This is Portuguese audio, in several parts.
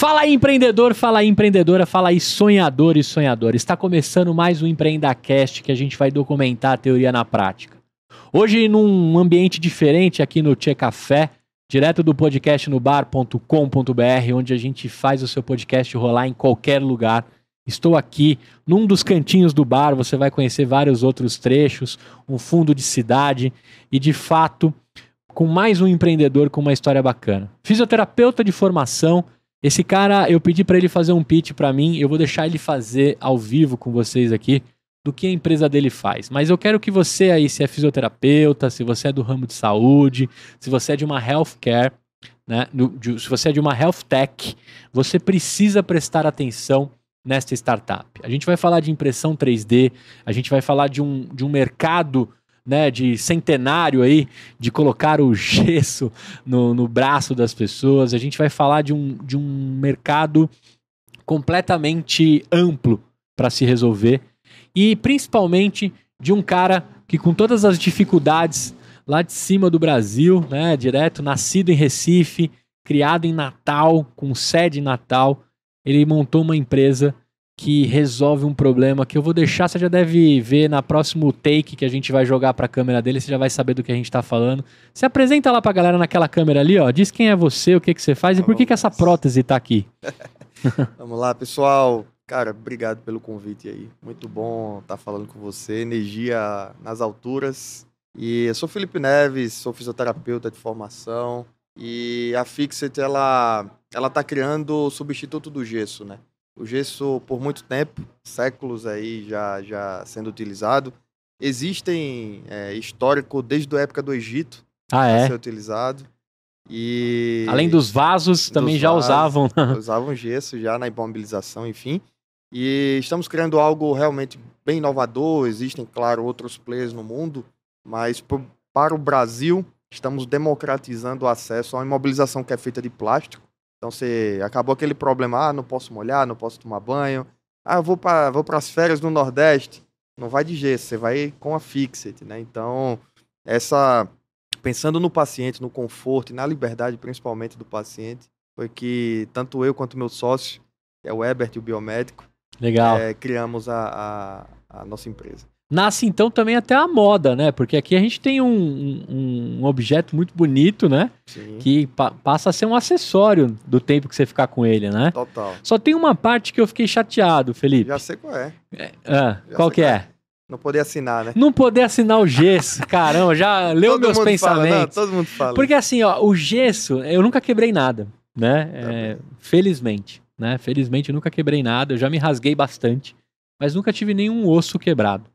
Fala aí, empreendedor, fala aí, empreendedora, fala aí, sonhador e sonhadora. Está começando mais um Empreendacast que a gente vai documentar a teoria na prática. Hoje, num ambiente diferente aqui no Tchê Café, direto do podcast no bar.com.br, onde a gente faz o seu podcast rolar em qualquer lugar. Estou aqui num dos cantinhos do bar, você vai conhecer vários outros trechos, um fundo de cidade e, de fato, com mais um empreendedor com uma história bacana. Fisioterapeuta de formação esse cara, eu pedi para ele fazer um pitch para mim, eu vou deixar ele fazer ao vivo com vocês aqui do que a empresa dele faz. Mas eu quero que você aí, se é fisioterapeuta, se você é do ramo de saúde, se você é de uma healthcare, né, de, se você é de uma health tech, você precisa prestar atenção nesta startup. A gente vai falar de impressão 3D, a gente vai falar de um, de um mercado né, de centenário aí, de colocar o gesso no, no braço das pessoas. A gente vai falar de um, de um mercado completamente amplo para se resolver e principalmente de um cara que com todas as dificuldades lá de cima do Brasil, né, direto, nascido em Recife, criado em Natal, com sede em Natal, ele montou uma empresa que resolve um problema que eu vou deixar, você já deve ver na próximo take que a gente vai jogar para a câmera dele, você já vai saber do que a gente tá falando. Se apresenta lá pra galera naquela câmera ali, ó, diz quem é você, o que que você faz e por que que essa prótese tá aqui. Vamos lá, pessoal. Cara, obrigado pelo convite aí. Muito bom estar tá falando com você, energia nas alturas. E eu sou Felipe Neves, sou fisioterapeuta de formação e a Fixit ela ela tá criando o substituto do gesso, né? O gesso, por muito tempo, séculos aí já, já sendo utilizado. Existem é, histórico desde a época do Egito ah, é? ser utilizado. E além dos vasos, também já usavam. Né? usavam gesso já na imobilização, enfim. E estamos criando algo realmente bem inovador. Existem, claro, outros players no mundo, mas pro, para o Brasil, estamos democratizando o acesso a uma imobilização que é feita de plástico então você acabou aquele problema, ah, não posso molhar, não posso tomar banho. Ah, vou para vou as férias no Nordeste. Não vai de gesso, você vai com a Fixit, né? Então, essa pensando no paciente, no conforto e na liberdade principalmente do paciente, foi que tanto eu quanto meu sócio, que é o Ebert, o biomédico, Legal. É, criamos a, a, a nossa empresa. Nasce então também até a moda, né? Porque aqui a gente tem um, um, um objeto muito bonito, né? Sim. Que pa passa a ser um acessório do tempo que você ficar com ele, né? Total. Só tem uma parte que eu fiquei chateado, Felipe. Já sei qual é. é ah, qual que é? é? Não poder assinar, né? Não poder assinar o gesso. Caramba, já leu meus né? pensamentos. Fala, não, todo mundo fala. Porque assim, ó, o gesso, eu nunca quebrei nada, né? Tá é, felizmente, né? Felizmente eu nunca quebrei nada. Eu já me rasguei bastante, mas nunca tive nenhum osso quebrado.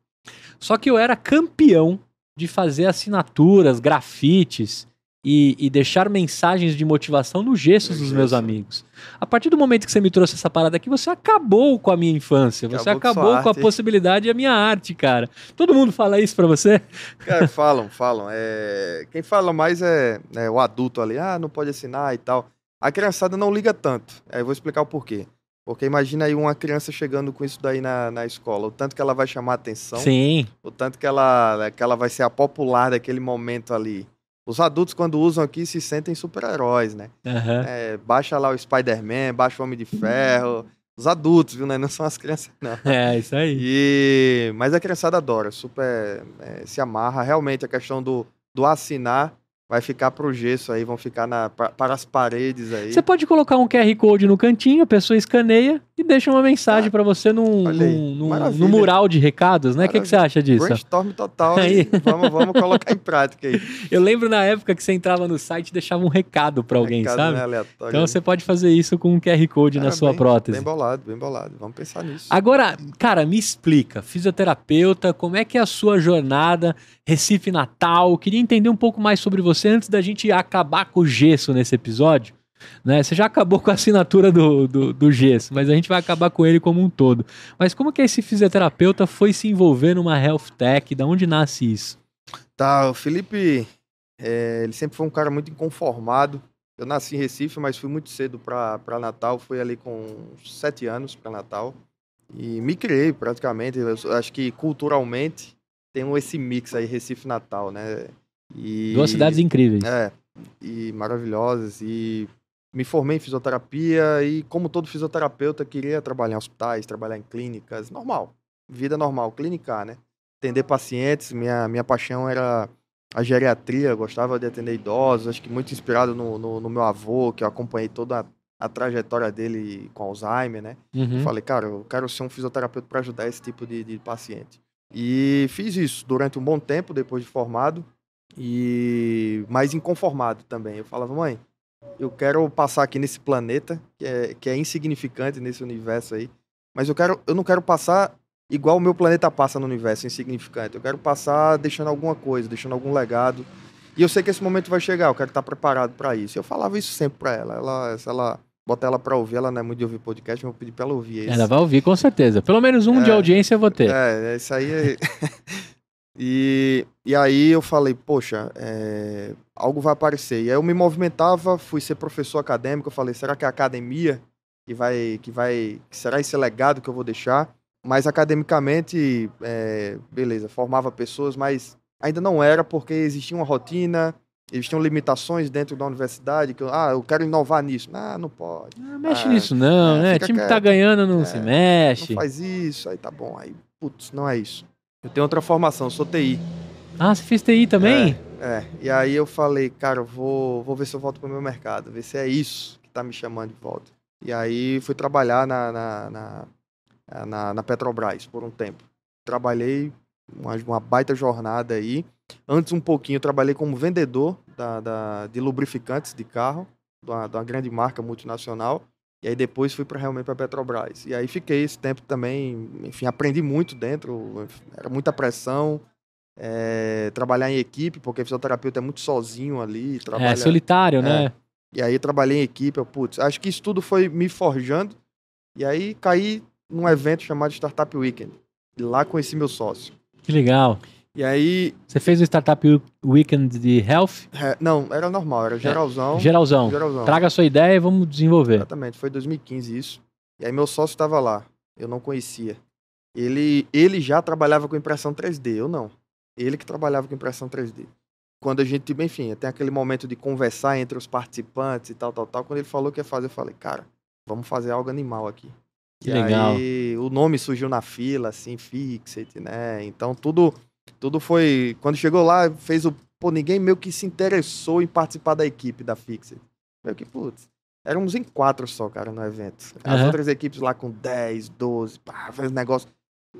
Só que eu era campeão de fazer assinaturas, grafites e, e deixar mensagens de motivação no gesso dos meus amigos. A partir do momento que você me trouxe essa parada aqui, você acabou com a minha infância, você acabou, acabou com, com a possibilidade e a minha arte, cara. Todo mundo fala isso pra você? Cara, é, falam, falam. É... Quem fala mais é, é o adulto ali, ah, não pode assinar e tal. A criançada não liga tanto. Aí eu vou explicar o porquê. Porque imagina aí uma criança chegando com isso daí na, na escola, o tanto que ela vai chamar atenção, Sim. o tanto que ela, né, que ela vai ser a popular daquele momento ali. Os adultos, quando usam aqui, se sentem super-heróis, né? Uhum. É, baixa lá o Spider-Man, baixa o Homem de Ferro. Os adultos, viu, né? Não são as crianças, não. É, isso aí. E... Mas a criançada adora, super. É, se amarra. Realmente, a questão do, do assinar vai ficar pro gesso aí, vão ficar na, pra, para as paredes aí. Você pode colocar um QR Code no cantinho, a pessoa escaneia e deixa uma mensagem ah, tá. para você num, num, num, mural de recados, né? O que, que, você acha disso? Brainstorm total, aí. vamos, vamos colocar em prática aí. Eu lembro na época que você entrava no site e deixava um recado para alguém, recado sabe? Né, então né? você pode fazer isso com um QR Code na sua bem, prótese. Bem bolado, bem bolado. Vamos pensar nisso. Agora, cara, me explica, fisioterapeuta, como é que é a sua jornada, Recife Natal? Queria entender um pouco mais sobre você você antes da gente acabar com o gesso nesse episódio. Né? Você já acabou com a assinatura do, do, do gesso, mas a gente vai acabar com ele como um todo. Mas como que esse fisioterapeuta foi se envolver numa health tech? Da onde nasce isso? Tá, o Felipe, é, ele sempre foi um cara muito inconformado. Eu nasci em Recife, mas fui muito cedo para Natal. Fui ali com sete anos para Natal. E me criei praticamente. Eu acho que culturalmente tem esse mix aí, Recife-Natal, né? E, Duas cidades incríveis. É, e maravilhosas. E me formei em fisioterapia e, como todo fisioterapeuta, queria trabalhar em hospitais, trabalhar em clínicas, normal. Vida normal, clinicar, né? Atender pacientes, minha, minha paixão era a geriatria, gostava de atender idosos, acho que muito inspirado no, no, no meu avô, que eu acompanhei toda a, a trajetória dele com Alzheimer, né? Uhum. Falei, cara, eu quero ser um fisioterapeuta para ajudar esse tipo de, de paciente. E fiz isso durante um bom tempo, depois de formado e mais inconformado também. Eu falava, mãe, eu quero passar aqui nesse planeta que é, que é insignificante nesse universo aí, mas eu quero, eu não quero passar igual o meu planeta passa no universo insignificante. Eu quero passar deixando alguma coisa, deixando algum legado. E eu sei que esse momento vai chegar. Eu quero estar preparado para isso. Eu falava isso sempre para ela. Ela, se ela botar ela para ouvir, ela não é muito de ouvir podcast, mas eu pedi para ela ouvir isso. Ela vai ouvir com certeza. Pelo menos um é, de audiência eu vou ter. É, é isso aí. É... E, e aí eu falei, poxa, é, algo vai aparecer. E aí eu me movimentava, fui ser professor acadêmico, eu falei, será que é a academia que vai, que vai, que será esse legado que eu vou deixar? Mas academicamente, é, beleza, formava pessoas, mas ainda não era porque existia uma rotina, existiam limitações dentro da universidade, que eu, ah, eu quero inovar nisso. Ah, não pode. Não ah, mexe ah, nisso não, é, né? O time tá quieto. que tá ganhando não é, se mexe. Não faz isso, aí tá bom, aí, putz, não é isso. Eu tenho outra formação, sou TI. Ah, você fez TI também? É, é. E aí eu falei, cara, eu vou, vou ver se eu volto pro meu mercado, ver se é isso que tá me chamando de volta. E aí fui trabalhar na, na, na, na, na Petrobras por um tempo. Trabalhei uma, uma, baita jornada aí. Antes um pouquinho trabalhei como vendedor da, da de lubrificantes de carro, de uma, de uma grande marca multinacional. E aí depois fui para realmente para Petrobras. E aí fiquei esse tempo também, enfim, aprendi muito dentro, era muita pressão. É, trabalhar em equipe, porque fisioterapeuta é muito sozinho ali. Trabalha, é, solitário, é, né? E aí trabalhei em equipe, eu, putz, acho que isso tudo foi me forjando. E aí caí num evento chamado Startup Weekend. E lá conheci meu sócio. Que legal. E aí. Você fez o Startup Weekend de Health? É, não, era normal, era é, geralzão, é, geralzão. Geralzão. Traga a sua ideia e vamos desenvolver. Exatamente, foi 2015 isso. E aí meu sócio estava lá, eu não conhecia. Ele, ele já trabalhava com impressão 3D, eu não. Ele que trabalhava com impressão 3D. Quando a gente, enfim, tem aquele momento de conversar entre os participantes e tal, tal, tal. Quando ele falou que ia fazer, eu falei, cara, vamos fazer algo animal aqui. Que e legal. aí o nome surgiu na fila, assim, fixe, né? Então tudo tudo foi. Quando chegou lá, fez o. Pô, ninguém meio que se interessou em participar da equipe da Fixer. Meio que, putz. Éramos em quatro só, cara, no evento. As uhum. outras equipes lá com 10, 12, pá, faz negócio.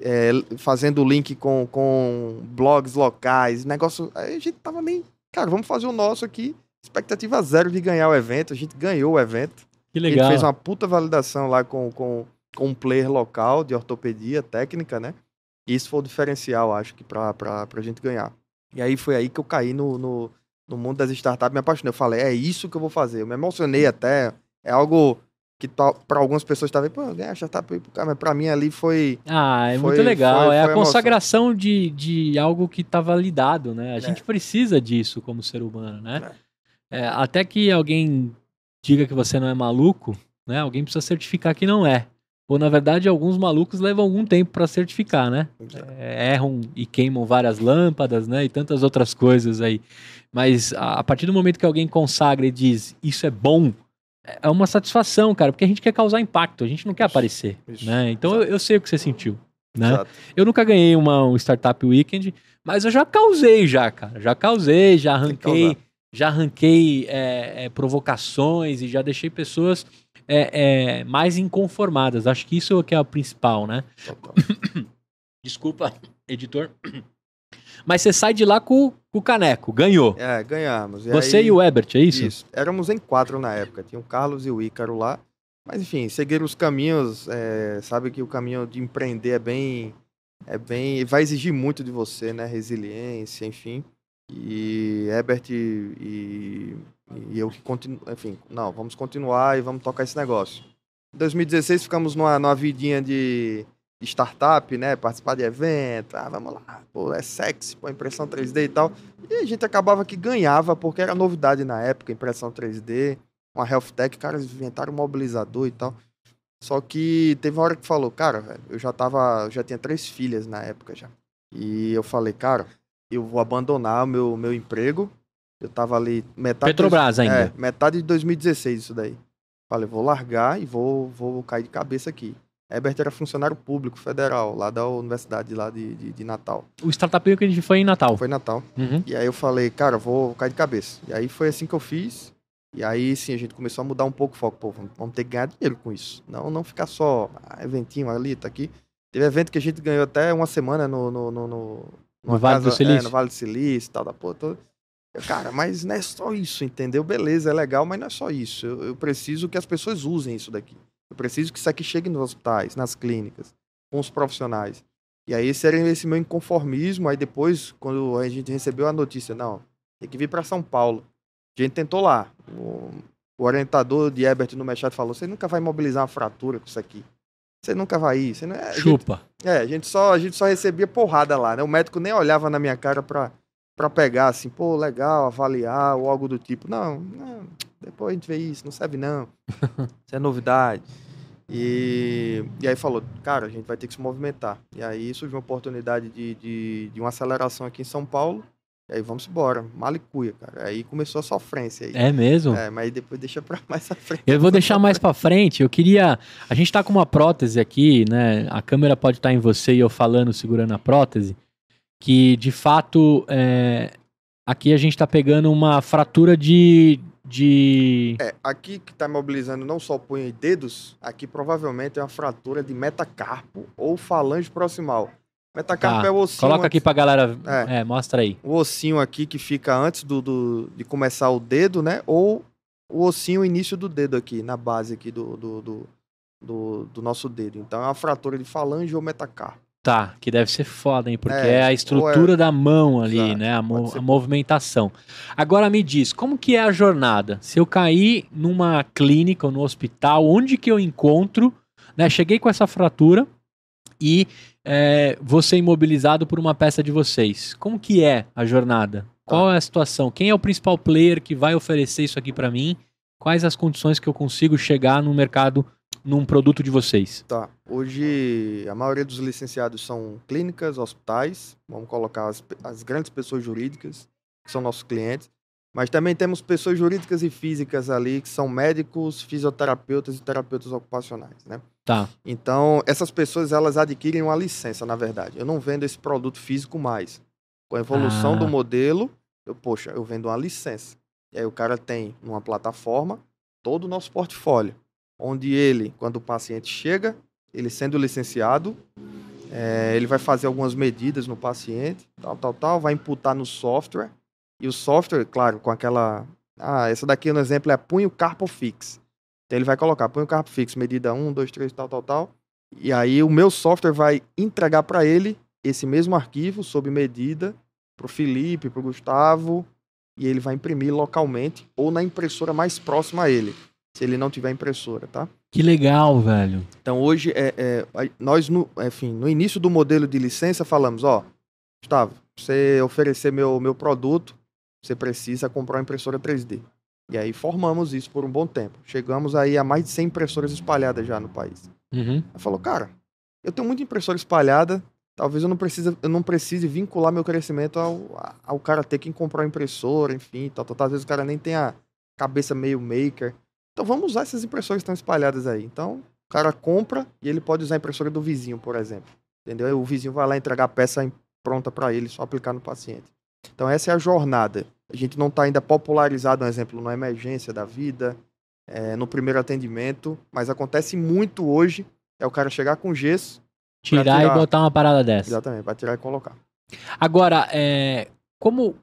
É, fazendo link com, com blogs locais, negócio. A gente tava nem. Cara, vamos fazer o nosso aqui. Expectativa zero de ganhar o evento. A gente ganhou o evento. Que legal. A gente fez uma puta validação lá com, com, com um player local de ortopedia técnica, né? Isso foi o diferencial, acho que, para a gente ganhar. E aí foi aí que eu caí no, no, no mundo das startups, me apaixonei. Eu falei, é isso que eu vou fazer. Eu me emocionei até. É algo que para algumas pessoas estava pô, ganhar startup, mas para mim ali foi. Ah, é foi, muito legal. Foi, é foi a consagração de, de algo que está validado, né? A é. gente precisa disso como ser humano, né? É. É, até que alguém diga que você não é maluco, né? Alguém precisa certificar que não é ou na verdade alguns malucos levam algum tempo para certificar, né? É, erram e queimam várias lâmpadas, né? E tantas outras coisas aí. Mas a, a partir do momento que alguém consagra e diz isso é bom, é uma satisfação, cara, porque a gente quer causar impacto, a gente não quer isso, aparecer, isso, né? Então eu, eu, sei o que você sentiu, né? Exato. Eu nunca ganhei uma um startup weekend, mas eu já causei já, cara, já causei, já arranquei, já arranquei é, é, provocações e já deixei pessoas é, é, mais inconformadas. Acho que isso é que é o principal, né? Desculpa, editor. Mas você sai de lá com, com o caneco, ganhou. É, ganhamos. E você aí, e o Ebert, é isso? Isso. Éramos em quatro na época. Tinha o Carlos e o Ícaro lá. Mas enfim, seguir os caminhos, é, sabe que o caminho de empreender é bem, é bem, vai exigir muito de você, né? Resiliência, enfim. E Herbert e e eu que continuo, enfim, não, vamos continuar e vamos tocar esse negócio. Em 2016 ficamos numa, numa vidinha de startup, né? Participar de evento, ah, vamos lá, pô, é sexy, pô, impressão 3D e tal. E a gente acabava que ganhava, porque era novidade na época, impressão 3D, uma health tech, caras inventaram um mobilizador e tal. Só que teve uma hora que falou, cara, velho, eu já tava, já tinha três filhas na época já. E eu falei, cara, eu vou abandonar o meu, meu emprego eu tava ali metade. Petrobras de, ainda. É, metade de 2016, isso daí. Falei, vou largar e vou, vou cair de cabeça aqui. Herbert era funcionário público federal, lá da universidade lá de, de, de Natal. O startup que a gente foi em Natal. Foi em Natal. Uhum. E aí eu falei, cara, vou cair de cabeça. E aí foi assim que eu fiz. E aí sim, a gente começou a mudar um pouco o foco. Pô, vamos ter que ganhar dinheiro com isso. Não, não ficar só ah, eventinho ali, tá aqui. Teve evento que a gente ganhou até uma semana no. No, no, no, no Vale casa, do Silício. É, no Vale do Silício tal, da porra toda. Cara, mas não é só isso, entendeu? Beleza, é legal, mas não é só isso. Eu, eu preciso que as pessoas usem isso daqui. Eu preciso que isso aqui chegue nos hospitais, nas clínicas, com os profissionais. E aí esse era esse meu inconformismo. Aí depois, quando a gente recebeu a notícia, não, tem que vir para São Paulo. A gente tentou lá. O, o orientador de Ebert no Machado falou: você nunca vai mobilizar uma fratura com isso aqui. Você nunca vai ir. Você não... É, Chupa. Gente, é, a gente, só, a gente só recebia porrada lá, né? O médico nem olhava na minha cara para para pegar assim, pô, legal, avaliar ou algo do tipo. Não, não, depois a gente vê isso, não serve não. Isso é novidade. E, e aí falou, cara, a gente vai ter que se movimentar. E aí surgiu uma oportunidade de, de, de uma aceleração aqui em São Paulo. E aí vamos embora, malicuia, cara. Aí começou a sofrência. Aí. É mesmo? É, mas depois deixa pra mais pra frente. Eu vou deixar mais pra frente. Eu queria. A gente tá com uma prótese aqui, né? A câmera pode estar tá em você e eu falando, segurando a prótese que de fato é, aqui a gente está pegando uma fratura de, de. É, aqui que está mobilizando não só punho e dedos, aqui provavelmente é uma fratura de metacarpo ou falange proximal. Metacarpo tá. é o ossinho. Coloca aqui para galera. É. é. mostra aí. O ossinho aqui que fica antes do, do, de começar o dedo, né? Ou o ossinho início do dedo aqui, na base aqui do, do, do, do, do nosso dedo. Então é uma fratura de falange ou metacarpo. Tá, que deve ser foda, hein? Porque é, é a é estrutura é... da mão ali, Exato, né? A, mo a, movimentação. Agora me diz, como que é a jornada? Se eu cair numa clínica ou no hospital, onde que eu encontro, né? Cheguei com essa fratura e é, vou ser imobilizado por uma peça de vocês. Como que é a jornada? Qual tá. é a situação? Quem é o principal player que vai oferecer isso aqui para mim? Quais as condições que eu consigo chegar no mercado num produto de vocês? Tá. Hoje, a maioria dos licenciados são clínicas, hospitais, vamos colocar as, as grandes pessoas jurídicas, que são nossos clientes, mas também temos pessoas jurídicas e físicas ali, que são médicos, fisioterapeutas e terapeutas ocupacionais, né? Tá. Então, essas pessoas, elas adquirem uma licença, na verdade. Eu não vendo esse produto físico mais. Com a evolução ah. do modelo, eu, poxa, eu vendo uma licença. E aí o cara tem numa plataforma todo o nosso portfólio onde ele, quando o paciente chega, ele sendo licenciado, é, ele vai fazer algumas medidas no paciente, tal, tal, tal, vai imputar no software. E o software, claro, com aquela. Ah, essa daqui, no exemplo, é punho carpo fix. Então ele vai colocar punho carpo fix, medida 1, 2, 3, tal, tal, tal. E aí o meu software vai entregar para ele esse mesmo arquivo sob medida para o Felipe, para o Gustavo, e ele vai imprimir localmente ou na impressora mais próxima a ele se ele não tiver impressora, tá? Que legal, velho. Então hoje é, é, nós no, enfim, no início do modelo de licença falamos, ó, Gustavo, você oferecer meu meu produto, você precisa comprar uma impressora 3D. E aí formamos isso por um bom tempo. Chegamos aí a mais de 100 impressoras espalhadas já no país. Uhum. falou, cara, eu tenho muita impressora espalhada, talvez eu não precise, eu não precise vincular meu crescimento ao, ao cara ter que comprar uma impressora, enfim, tal, tal, tal. Às vezes o cara nem tem a cabeça meio maker. Então vamos usar essas impressoras que estão espalhadas aí. Então, o cara compra e ele pode usar a impressora do vizinho, por exemplo. Entendeu? O vizinho vai lá entregar a peça pronta para ele, só aplicar no paciente. Então essa é a jornada. A gente não está ainda popularizado, um exemplo, na emergência da vida, é, no primeiro atendimento, mas acontece muito hoje, é o cara chegar com gesso. Tirar, tirar... e botar uma parada dessa. Exatamente, para tirar e colocar. Agora, é, como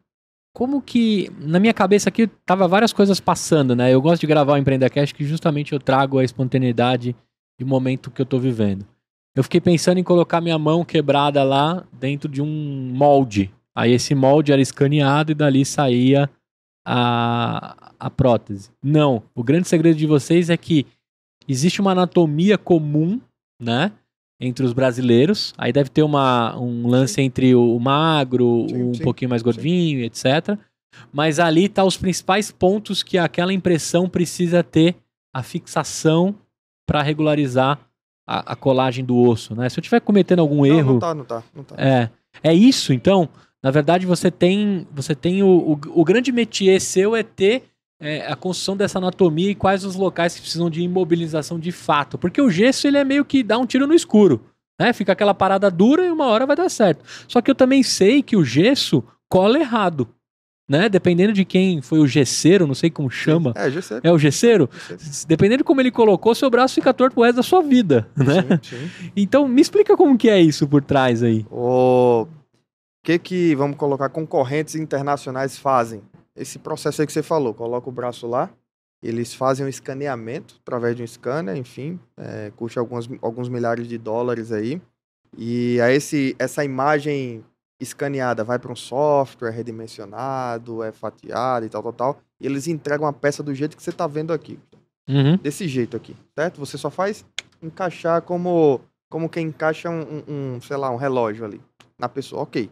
como que na minha cabeça aqui tava várias coisas passando, né? Eu gosto de gravar o Empreendacast que justamente eu trago a espontaneidade do momento que eu estou vivendo. Eu fiquei pensando em colocar minha mão quebrada lá dentro de um molde. Aí esse molde era escaneado e dali saía a, a prótese. Não, o grande segredo de vocês é que existe uma anatomia comum, né? entre os brasileiros. Aí deve ter uma, um lance sim. entre o magro, sim, um sim, pouquinho mais gordinho, etc. Mas ali tá os principais pontos que aquela impressão precisa ter a fixação para regularizar a, a, colagem do osso, né? Se eu estiver cometendo algum não, erro, não tá, não tá, não tá. É, é isso. Então, na verdade, você tem você tem o, o, o grande métier seu é ter é, a construção dessa anatomia e quais os locais que precisam de imobilização de fato. Porque o gesso ele é meio que dá um tiro no escuro. Né? Fica aquela parada dura e uma hora vai dar certo. Só que eu também sei que o gesso cola errado. Né? Dependendo de quem foi o gesseiro, não sei como chama. É, gesseiro. É o gesseiro? gesseiro. Dependendo de como ele colocou, seu braço fica torto pro resto da sua vida, né? Sim, sim. Então, me explica como que é isso por trás aí. O que que, vamos colocar, concorrentes internacionais fazem? esse processo aí que você falou. Coloca o braço lá, eles fazem um escaneamento através de um scanner, enfim, é, custa algumas, alguns milhares de dólares aí. E aí esse, essa imagem escaneada vai para um software, é redimensionado, é fatiado e tal, tal, tal. E eles entregam a peça do jeito que você está vendo aqui. Uhum. Desse jeito aqui, certo? Você só faz encaixar como, como quem encaixa um, um, sei lá, um relógio ali na pessoa. Ok,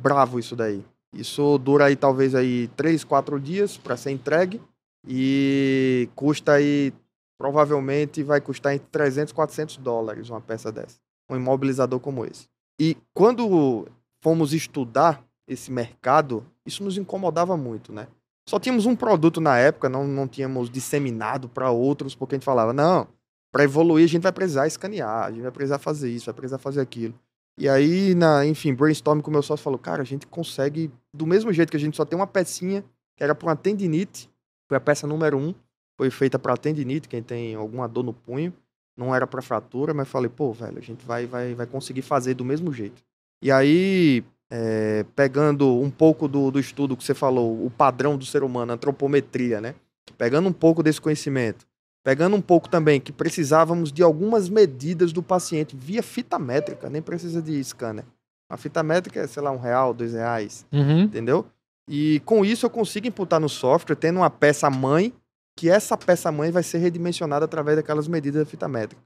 bravo isso daí. Isso dura aí talvez aí três, quatro dias para ser entregue e custa aí provavelmente vai custar entre 300 e 400 dólares uma peça dessa, um imobilizador como esse. E quando fomos estudar esse mercado, isso nos incomodava muito, né? Só tínhamos um produto na época, não, não tínhamos disseminado para outros, porque a gente falava, não, para evoluir a gente vai precisar escanear, a gente vai precisar fazer isso, vai precisar fazer aquilo. E aí, na, enfim, brainstorm com meu sócio falou, cara, a gente consegue, do mesmo jeito que a gente só tem uma pecinha, que era para uma tendinite, foi a peça número um, foi feita para tendinite, quem tem alguma dor no punho, não era para fratura, mas falei, pô, velho, a gente vai, vai, vai conseguir fazer do mesmo jeito. E aí, é, pegando um pouco do, do estudo que você falou, o padrão do ser humano, antropometria, né? Pegando um pouco desse conhecimento Pegando um pouco também que precisávamos de algumas medidas do paciente via fita métrica, nem precisa de scanner. A fita métrica é, sei lá, um real, dois reais, uhum. entendeu? E com isso eu consigo imputar no software, tendo uma peça mãe, que essa peça mãe vai ser redimensionada através daquelas medidas da fita métrica.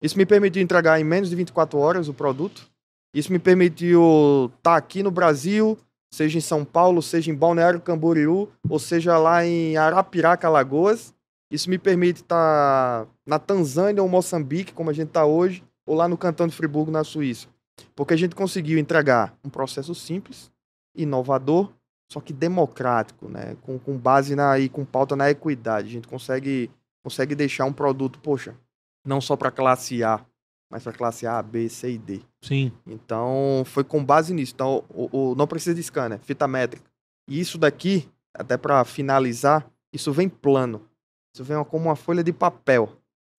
Isso me permitiu entregar em menos de 24 horas o produto. Isso me permitiu estar tá aqui no Brasil, seja em São Paulo, seja em Balneário Camboriú, ou seja lá em Arapiraca, Lagoas. Isso me permite estar tá na Tanzânia ou Moçambique, como a gente está hoje, ou lá no Cantão de Friburgo, na Suíça. Porque a gente conseguiu entregar um processo simples, inovador, só que democrático, né? com, com base na, e com pauta na equidade. A gente consegue, consegue deixar um produto, poxa, não só para classe A, mas para classe A, B, C e D. Sim. Então, foi com base nisso. Então, o, o não precisa de scanner, fita métrica. E isso daqui, até para finalizar, isso vem plano. Isso vem como uma folha de papel.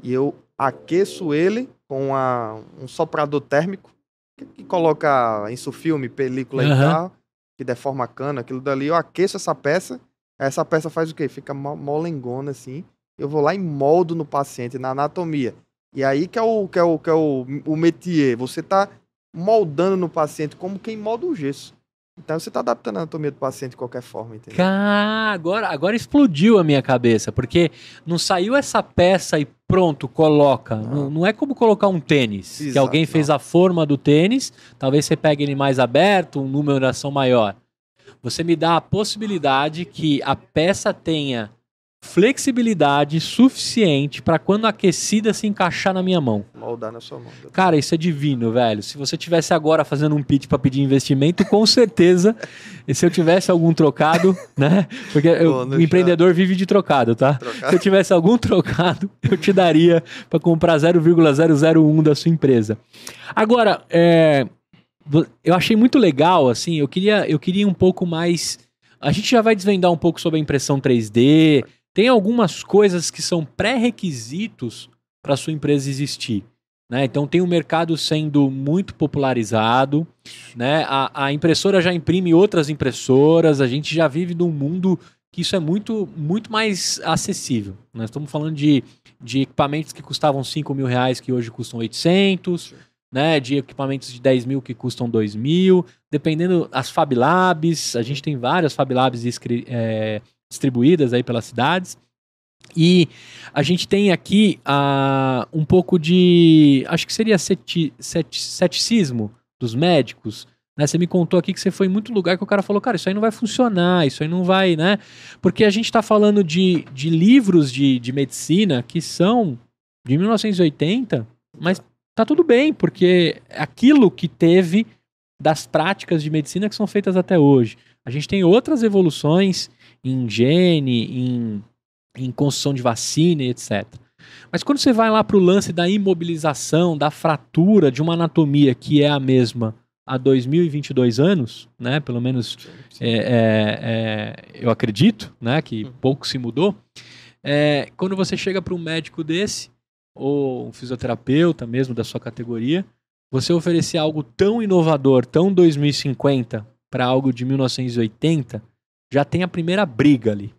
E eu aqueço ele com a, um soprador térmico, que, que coloca isso filme, película uhum. e tal, que deforma a cana, aquilo dali. Eu aqueço essa peça, essa peça faz o quê? Fica molengona assim. Eu vou lá e moldo no paciente, na anatomia. E aí que é o que é o, que é o, o métier. Você está moldando no paciente como quem molda o gesso. Então você está adaptando a anatomia do paciente de qualquer forma, entendeu? Cá, agora, agora explodiu a minha cabeça, porque não saiu essa peça e pronto, coloca. Não, não, não é como colocar um tênis, Exato, que alguém fez não. a forma do tênis, talvez você pegue ele mais aberto, um número numeração maior. Você me dá a possibilidade que a peça tenha flexibilidade suficiente para quando aquecida se encaixar na minha mão. Moldar na sua mão. Cara, isso é divino, velho. Se você tivesse agora fazendo um pitch para pedir investimento, com certeza, e se eu tivesse algum trocado, né? Porque eu, o empreendedor vive de trocado, tá? Trocado. Se eu tivesse algum trocado, eu te daria para comprar 0,001 da sua empresa. Agora, é, eu achei muito legal, assim, eu queria, eu queria um pouco mais... A gente já vai desvendar um pouco sobre a impressão 3D, tem algumas coisas que são pré-requisitos para sua empresa existir. Né? Então tem o um mercado sendo muito popularizado, né? a, a, impressora já imprime outras impressoras, a gente já vive num mundo que isso é muito, muito mais acessível. Nós né? estamos falando de, de equipamentos que custavam 5 mil reais, que hoje custam 800, né? de equipamentos de 10 mil que custam 2 mil, dependendo as Fab Labs, a gente tem várias Fab Labs é, distribuídas aí pelas cidades. E a gente tem aqui uh, um pouco de. Acho que seria ceti, ceti, ceticismo dos médicos. Né? Você me contou aqui que você foi em muito lugar que o cara falou, cara, isso aí não vai funcionar, isso aí não vai, né? Porque a gente está falando de, de livros de, de medicina que são de 1980, mas tá tudo bem, porque é aquilo que teve das práticas de medicina que são feitas até hoje. A gente tem outras evoluções em gene, em, em construção de vacina e etc. Mas quando você vai lá para o lance da imobilização, da fratura de uma anatomia que é a mesma há 2022 anos, né? Pelo menos é, é, é, eu acredito, né? Que uhum. pouco se mudou. É, quando você chega para um médico desse ou um fisioterapeuta mesmo da sua categoria, você oferecer algo tão inovador, tão 2050 para algo de 1980 já tem a primeira briga ali.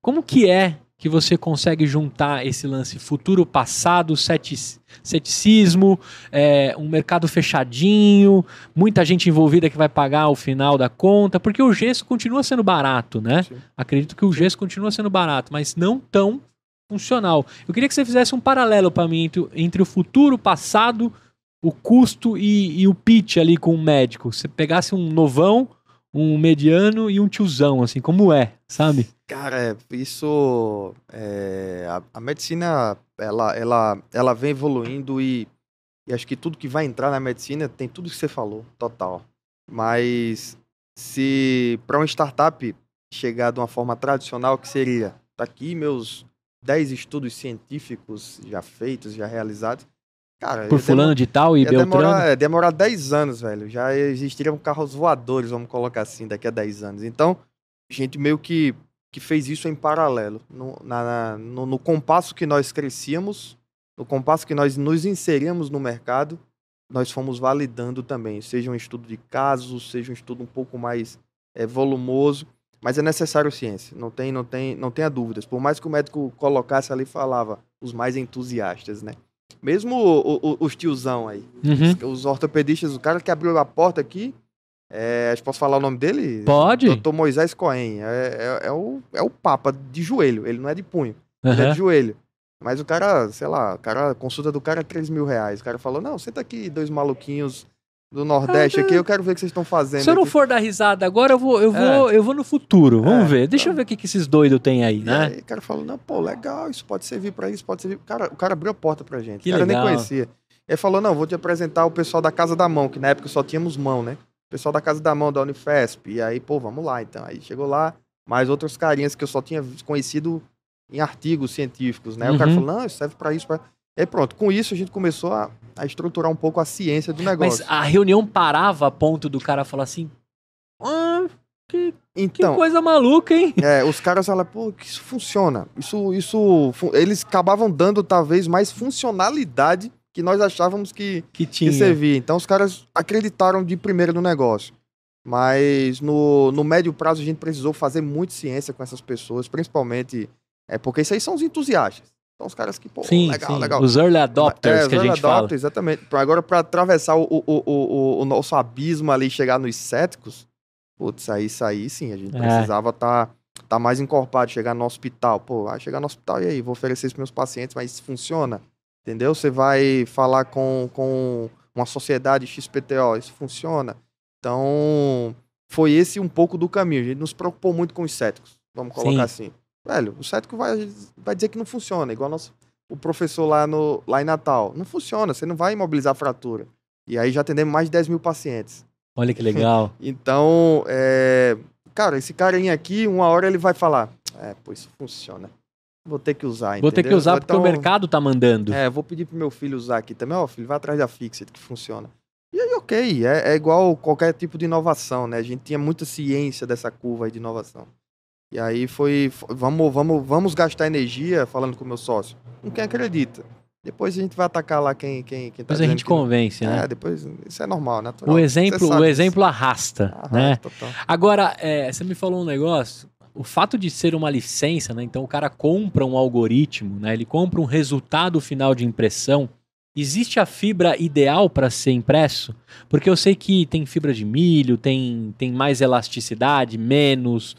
Como que é que você consegue juntar esse lance futuro passado, ceticismo, é, um mercado fechadinho, muita gente envolvida que vai pagar o final da conta, porque o gesso continua sendo barato, né? Sim. Acredito que o gesso continua sendo barato, mas não tão funcional. Eu queria que você fizesse um paralelo para mim entre, entre, o futuro, passado, o custo e, e o pitch ali com o médico. Você pegasse um novão um mediano e um tiozão, assim, como é, sabe? Cara, isso. É, a, a, medicina, ela, ela, ela vem evoluindo e, e acho que tudo que vai entrar na medicina tem tudo que você falou, total. Mas se para uma startup chegar de uma forma tradicional, que seria, tá aqui meus 10 estudos científicos já feitos, já realizados, Cara, por fulano de tal e ia Beltrano? Demorar, é, demorar 10 anos, velho. Já existiriam carros voadores, vamos colocar assim, daqui a 10 anos. Então, a gente meio que, que fez isso em paralelo. No, na, na, no, no compasso que nós crescíamos, no compasso que nós nos inseríamos no mercado, nós fomos validando também, seja um estudo de casos, seja um estudo um pouco mais é, volumoso, mas é necessário ciência, não tem, não tem, não tenha dúvidas. Por mais que o médico colocasse ali falava os mais entusiastas, né? Mesmo o, o, os tiozão aí. Uhum. Os ortopedistas, o cara que abriu a porta aqui. É, posso falar o nome dele? Pode. Doutor Moisés Cohen. É, é, é, o, é o Papa de joelho. Ele não é de punho. Uhum. Ele é de joelho. Mas o cara, sei lá, cara, a consulta do cara é 3 mil reais. O cara falou: não, senta aqui, dois maluquinhos do Nordeste ah, aqui, eu quero ver o que vocês estão fazendo. Se eu não aqui. for dar risada agora, eu vou, eu vou, é. eu vou no futuro. Vamos é, ver. Deixa então. eu ver o que, que esses doidos têm aí, né? Aí, o cara falou, não, pô, legal, isso pode servir para isso, pode servir. Cara, o cara abriu a porta pra gente. Que o cara legal. nem conhecia. Ele falou, não, vou te apresentar o pessoal da Casa da Mão, que na época só tínhamos mão, né? O pessoal da Casa da Mão, da Unifesp. E aí, pô, vamos lá, então. Aí chegou lá, mais outros carinhas que eu só tinha conhecido em artigos científicos, né? Uhum. O cara uhum. falou, não, isso serve para isso, pra... E pronto, com isso a gente começou a, a estruturar um pouco a ciência do negócio. Mas a reunião parava a ponto do cara falar assim: ah, que, então, que coisa maluca, hein? É, os caras falam, pô, que isso funciona. Isso, isso, eles acabavam dando talvez mais funcionalidade que nós achávamos que, que, tinha. que servia. Então os caras acreditaram de primeira no negócio. Mas no, no médio prazo a gente precisou fazer muito ciência com essas pessoas, principalmente é, porque esses aí são os entusiastas. São os caras que, pô, sim, legal, sim. legal. Os early adopters é, que a gente adopters, fala. exatamente. Agora, para atravessar o, o, o, o, nosso abismo ali e chegar nos céticos, putz, aí, aí sim, a gente é. precisava estar tá, tá, mais encorpado, chegar no hospital. Pô, vai chegar no hospital e aí, vou oferecer isso para meus pacientes, mas isso funciona, entendeu? Você vai falar com, com uma sociedade XPTO, isso funciona. Então, foi esse um pouco do caminho. A gente nos preocupou muito com os céticos, vamos colocar sim. assim. Velho, o cético vai, vai dizer que não funciona, igual nosso, o professor lá, no, lá em Natal. Não funciona, você não vai imobilizar a fratura. E aí já atendemos mais de 10 mil pacientes. Olha que legal. então, é, cara, esse carinha aqui, uma hora ele vai falar: é, pô, isso funciona. Vou ter que usar, Vou ter que usar então, porque o tá mercado tá mandando. É, vou pedir pro meu filho usar aqui também. Ó, filho, vai atrás da Fixit, que funciona. E aí, ok, é, é, igual qualquer tipo de inovação, né? A gente tinha muita ciência dessa curva aí de inovação. E aí foi, vamos, vamos, vamos gastar energia falando com o meu sócio. Com quem acredita. Depois a gente vai atacar lá quem quem, quem tá Depois a gente convence, né? É, depois isso é normal, né? O exemplo, o exemplo arrasta, arrasta né? Total. Agora, é, você me falou um negócio, o fato de ser uma licença, né? Então o cara compra um algoritmo, né? Ele compra um resultado final de impressão. Existe a fibra ideal para ser impresso? Porque eu sei que tem fibra de milho, tem tem mais elasticidade, menos,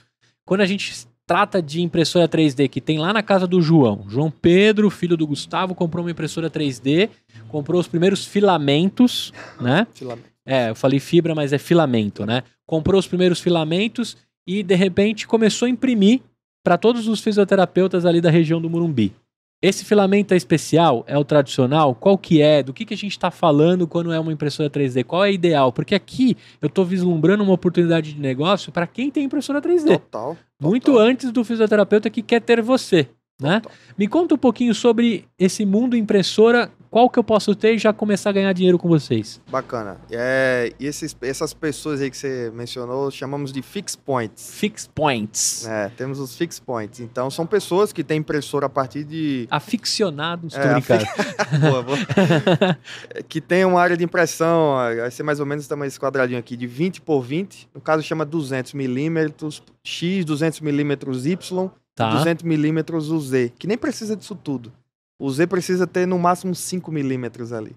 quando a gente trata de impressora 3D que tem lá na casa do João. João Pedro, filho do Gustavo, comprou uma impressora 3D, comprou os primeiros filamentos, né? Filamento. É, eu falei fibra, mas é filamento, né? Comprou os primeiros filamentos e de repente começou a imprimir para todos os fisioterapeutas ali da região do Murumbi. Esse filamento é especial? É o tradicional? Qual que é? Do que, que a gente está falando quando é uma impressora 3D? Qual é ideal? Porque aqui eu estou vislumbrando uma oportunidade de negócio para quem tem impressora 3D. Total. total. Muito antes do fisioterapeuta que quer ter você. Né? Me conta um pouquinho sobre esse mundo impressora qual que eu posso ter e já começar a ganhar dinheiro com vocês. Bacana. É, e esses, essas pessoas aí que você mencionou, chamamos de fix points. Fix points. É, temos os fix points. Então, são pessoas que têm impressora a partir de... Aficionados, é, afi... boa, boa. que tem uma área de impressão, vai ser mais ou menos esse quadradinho aqui, de 20 por 20. No caso, chama 200 milímetros X, 200 milímetros Y. Tá. 200 milímetros UZ, que nem precisa disso tudo. O Z precisa ter no máximo 5 milímetros ali.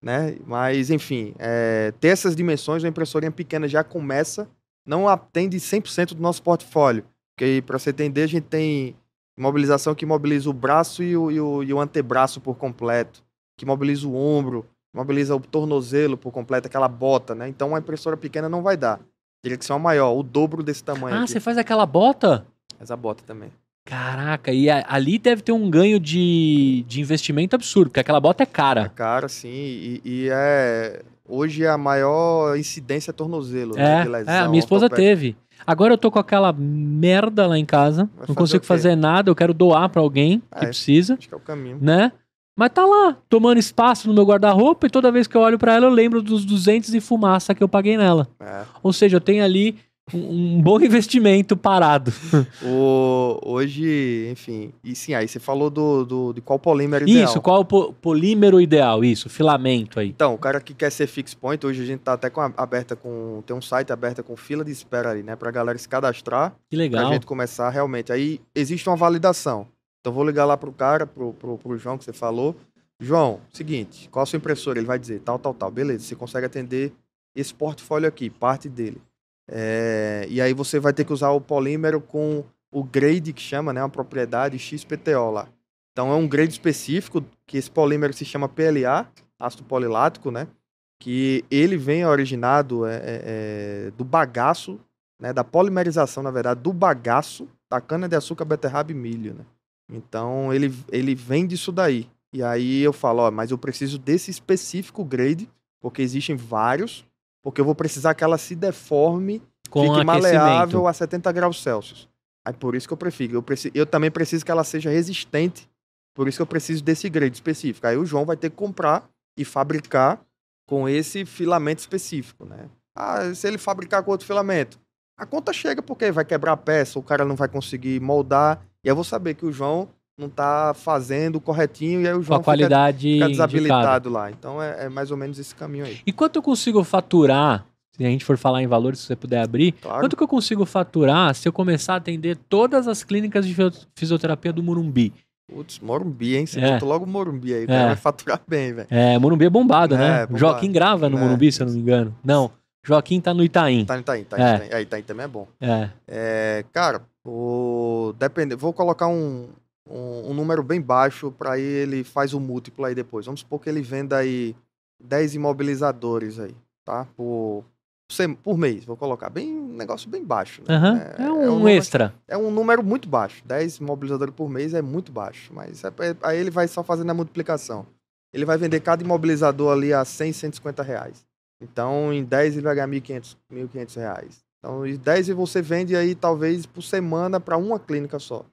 Né? Mas, enfim, é, ter essas dimensões uma impressorinha pequena já começa, não atende 100% do nosso portfólio. Porque, para você entender, a gente tem imobilização que mobiliza o braço e o, e o, e o antebraço por completo, que mobiliza o ombro, mobiliza o tornozelo por completo, aquela bota, né? Então, uma impressora pequena não vai dar. Teria que ser uma maior, o dobro desse tamanho. Ah, aqui. você faz aquela bota? Faz a bota também. Caraca, e ali deve ter um ganho de, de investimento absurdo, porque aquela bota é cara. É cara, sim, e, e é. Hoje é a maior incidência tornozelo. Né, é, né, lesão, é a minha esposa teve. Agora eu tô com aquela merda lá em casa, Vai não fazer consigo fazer nada, eu quero doar para alguém é, que precisa. Acho que é o caminho. Né? Mas tá lá, tomando espaço no meu guarda-roupa e toda vez que eu olho para ela eu lembro dos 200 e fumaça que eu paguei nela. É. Ou seja, eu tenho ali um, bom investimento parado. o, hoje, enfim. E sim, aí você falou do, do, de qual polímero ideal. Isso, qual o po polímero ideal, isso, filamento aí. Então, o cara que quer ser fixed point, hoje a gente tá até com a, aberta com. Tem um site aberto com fila de espera ali, né? Pra galera se cadastrar. Que legal. Pra gente começar realmente. Aí existe uma validação. Então vou ligar lá pro cara, pro, pro, pro João que você falou. João, seguinte, qual a sua impressora? Ele vai dizer tal, tal, tal. Beleza, você consegue atender esse portfólio aqui, parte dele. É, e aí você vai ter que usar o polímero com o grade que chama, né, uma propriedade XPTO lá. Então é um grade específico que esse polímero se chama PLA, ácido polilático, né? Que ele vem originado é, é, é, do bagaço, né, da polimerização, na verdade, do bagaço da cana de açúcar, beterraba e milho, né? Então ele, ele vem disso daí. E aí eu falo, ó, mas eu preciso desse específico grade, porque existem vários porque eu vou precisar que ela se deforme, Com fique maleável a 70 graus Celsius. Aí por isso que eu prefiro. Eu, preciso, eu também preciso que ela seja resistente, por isso que eu preciso desse grade específico. Aí o João vai ter que comprar e fabricar com esse filamento específico, né? Ah, se ele fabricar com outro filamento, a conta chega porque vai quebrar a peça, o cara não vai conseguir moldar, e eu vou saber que o João não tá fazendo corretinho e aí o João a qualidade fica, fica desabilitado indicado. lá. Então é, é, mais ou menos esse caminho aí. E quanto eu consigo faturar? Se a gente for falar em valores, se você puder abrir, claro. quanto que eu consigo faturar se eu começar a atender todas as clínicas de fisioterapia do Murumbi? Putz, Morumbi, hein? Você é. logo Morumbi aí, o cara é. vai faturar bem, velho. É, Morumbi é bombado, é, né? Bombado. Joaquim grava no é. Morumbi, se eu não me engano. Não, Joaquim tá no Itaim. Tá no Itaim, tá é. Itaim. É, Itaim também é bom. É. é cara, o... Depende... vou colocar um, um, um número bem baixo para aí ele faz o múltiplo aí depois. Vamos supor que ele venda aí 10 imobilizadores aí, tá? Por, por mês, vou colocar. Bem, um negócio bem baixo. Né? Uhum. É, é, um, é um número, extra. É um número muito baixo. 10 imobilizadores por mês é muito baixo. Mas é, é, aí ele vai só fazendo a multiplicação. Ele vai vender cada imobilizador ali a 100, 150 reais. Então, em 10 ele vai ganhar 1.500, 1.500 reais. Então, em 10 você vende aí, talvez, por semana para uma clínica só.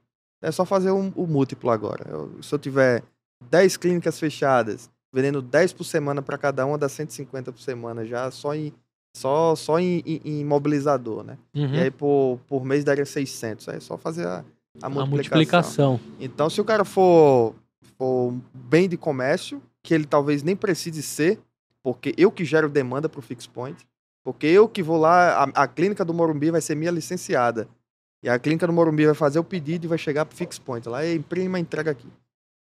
É só fazer o um, um múltiplo agora. Eu, se eu tiver 10 clínicas fechadas, vendendo 10 por semana para cada uma, dá 150 por semana já, só em, só, só em, em, em mobilizador, né? Uhum. E aí por, por mês daria 600. Aí é só fazer a, a, a multiplicação. multiplicação. Então, se o cara for, for bem de comércio, que ele talvez nem precise ser, porque eu que gero demanda para o Fixpoint, porque eu que vou lá, a, a clínica do Morumbi vai ser minha licenciada. E a clínica no Morumbi vai fazer o pedido e vai chegar pro fix point lá, e imprima, entrega aqui.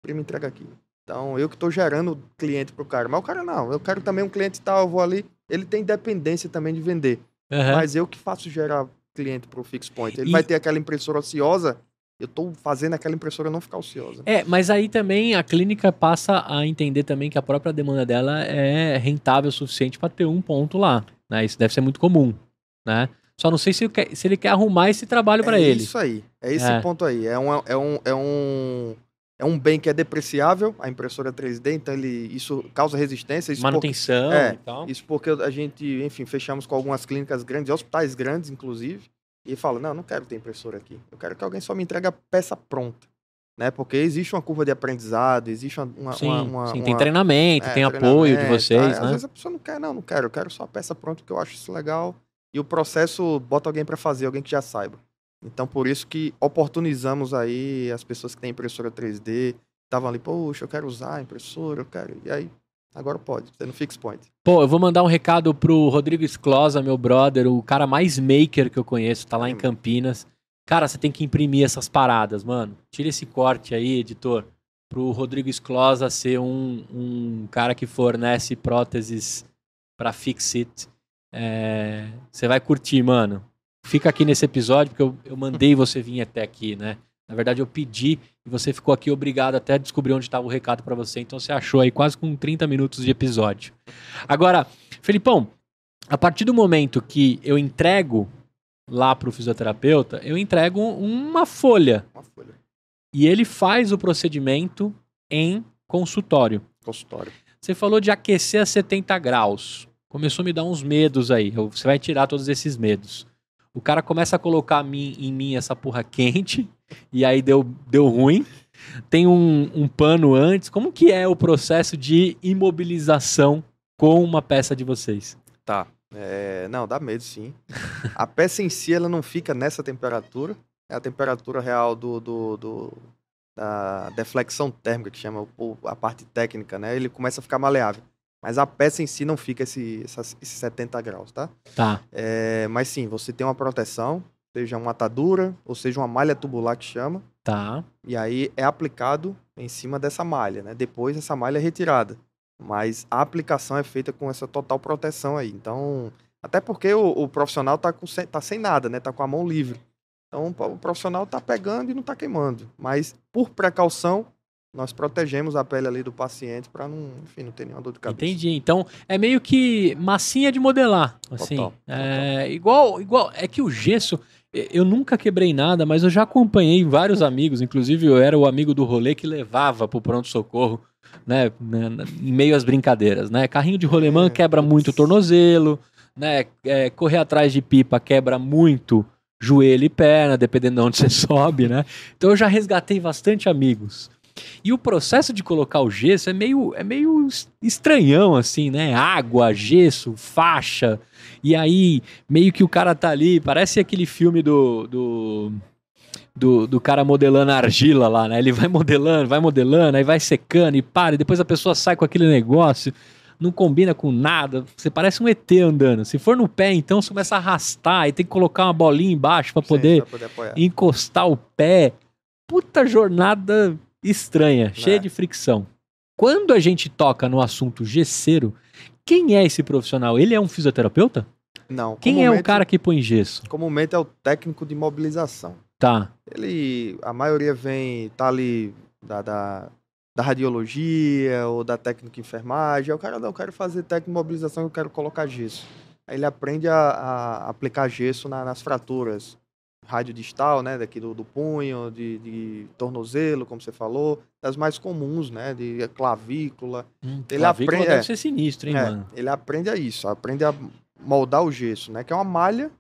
Imprima, entrega aqui. Então, eu que estou gerando cliente pro cara. Mas o cara não, eu quero também um cliente tal, eu vou ali. Ele tem dependência também de vender. Uhum. Mas eu que faço gerar cliente pro fix point. Ele e... vai ter aquela impressora ociosa eu estou fazendo aquela impressora não ficar ociosa. É, mas aí também a clínica passa a entender também que a própria demanda dela é rentável o suficiente para ter um ponto lá, né? Isso deve ser muito comum, né? Só não sei se ele quer, se ele quer arrumar esse trabalho é para ele. É isso aí. É esse é. ponto aí. É um, é, um, é, um, é um bem que é depreciável, a impressora 3D, então ele, isso causa resistência. Isso Manutenção porque, é, e tal. Isso porque a gente, enfim, fechamos com algumas clínicas grandes, hospitais grandes, inclusive, e fala: não, não quero ter impressora aqui. Eu quero que alguém só me entregue a peça pronta. Né? Porque existe uma curva de aprendizado, existe uma. Sim, uma, uma, tem treinamento, é, tem treinamento, apoio de vocês. Tá? Né? Às vezes a pessoa não quer, não, não quero, eu quero só a peça pronta, porque eu acho isso legal e o processo bota alguém para fazer, alguém que já saiba. Então, por isso que oportunizamos aí as pessoas que têm impressora 3D, estavam ali, poxa, eu quero usar a impressora, eu quero. E aí, agora pode, você no fix point. Pô, eu vou mandar um recado pro Rodrigo Esclosa, meu brother, o cara mais maker que eu conheço, tá lá é, em Campinas. Cara, você tem que imprimir essas paradas, mano. Tira esse corte aí, editor, pro Rodrigo Esclosa ser um, um cara que fornece próteses para it é, você vai curtir, mano. Fica aqui nesse episódio, porque eu, eu mandei você vir até aqui, né? Na verdade, eu pedi e você ficou aqui obrigado até descobrir onde estava o recado para você. Então, você achou aí quase com 30 minutos de episódio. Agora, Felipão, a partir do momento que eu entrego lá para o fisioterapeuta, eu entrego uma folha. Uma folha. E ele faz o procedimento em consultório. Consultório. Você falou de aquecer a 70 graus começou a me dar uns medos aí. Você vai tirar todos esses medos. O cara começa a colocar mim, em mim essa porra quente, e aí deu, deu ruim. Tem um, um pano antes. Como que é o processo de imobilização com uma peça de vocês? Tá. É, não, dá medo sim. a peça em si ela não fica nessa temperatura. É a temperatura real do, do, do da deflexão térmica, que chama a parte técnica, né? Ele começa a ficar maleável. Mas a peça em si não fica esse, esses 70 graus, tá? Tá. É, mas sim, você tem uma proteção, seja uma atadura, ou seja uma malha tubular que chama. Tá. E aí é aplicado em cima dessa malha, né? Depois essa malha é retirada. Mas a aplicação é feita com essa total proteção aí. Então, até porque o, o profissional tá, com, tá sem nada, né? Tá com a mão livre. Então, o profissional tá pegando e não tá queimando. Mas, por precaução, nós protegemos a pele ali do paciente para não, enfim, não ter nenhuma dor de cabeça. Entendi. Então, é meio que massinha de modelar, assim. Total, é, igual, igual, é que o gesso, eu nunca quebrei nada, mas eu já acompanhei vários amigos, inclusive eu era o amigo do rolê que levava pro pronto socorro, né, né, né, em meio às brincadeiras, né? Carrinho de rolemã é, quebra putz. muito o tornozelo, né? É, correr atrás de pipa quebra muito joelho e perna, dependendo de onde você sobe, né? Então eu já resgatei bastante amigos e o processo de colocar o gesso é meio, é meio estranhão, assim, né? Água, gesso, faixa. E aí, meio que o cara tá ali, parece aquele filme do. do do, do cara modelando a argila lá, né? Ele vai modelando, vai modelando, aí vai secando e para, e depois a pessoa sai com aquele negócio não combina com nada. Você parece um ET andando. Se for no pé, então você começa a arrastar e tem que colocar uma bolinha embaixo para poder, poder encostar o pé. Puta jornada estranha, né? cheia de fricção. Quando a gente toca no assunto gesseiro, quem é esse profissional? Ele é um fisioterapeuta? Não. Quem é o cara que põe gesso? Comumente é o técnico de mobilização. Tá. Ele, a maioria vem, tá ali da, da, da radiologia ou da técnica de enfermagem. O cara, não, eu quero fazer técnica de mobilização, eu quero colocar gesso. Aí ele aprende a, a aplicar gesso na, nas fraturas, rádio distal, né, daqui do, do punho, de, de, tornozelo, como você falou, das mais comuns, né, de clavícula. Hum, ele clavícula aprende, deve é, ser sinistro, hein, é, mano? Ele aprende a isso, aprende a moldar o gesso, né, que é uma malha,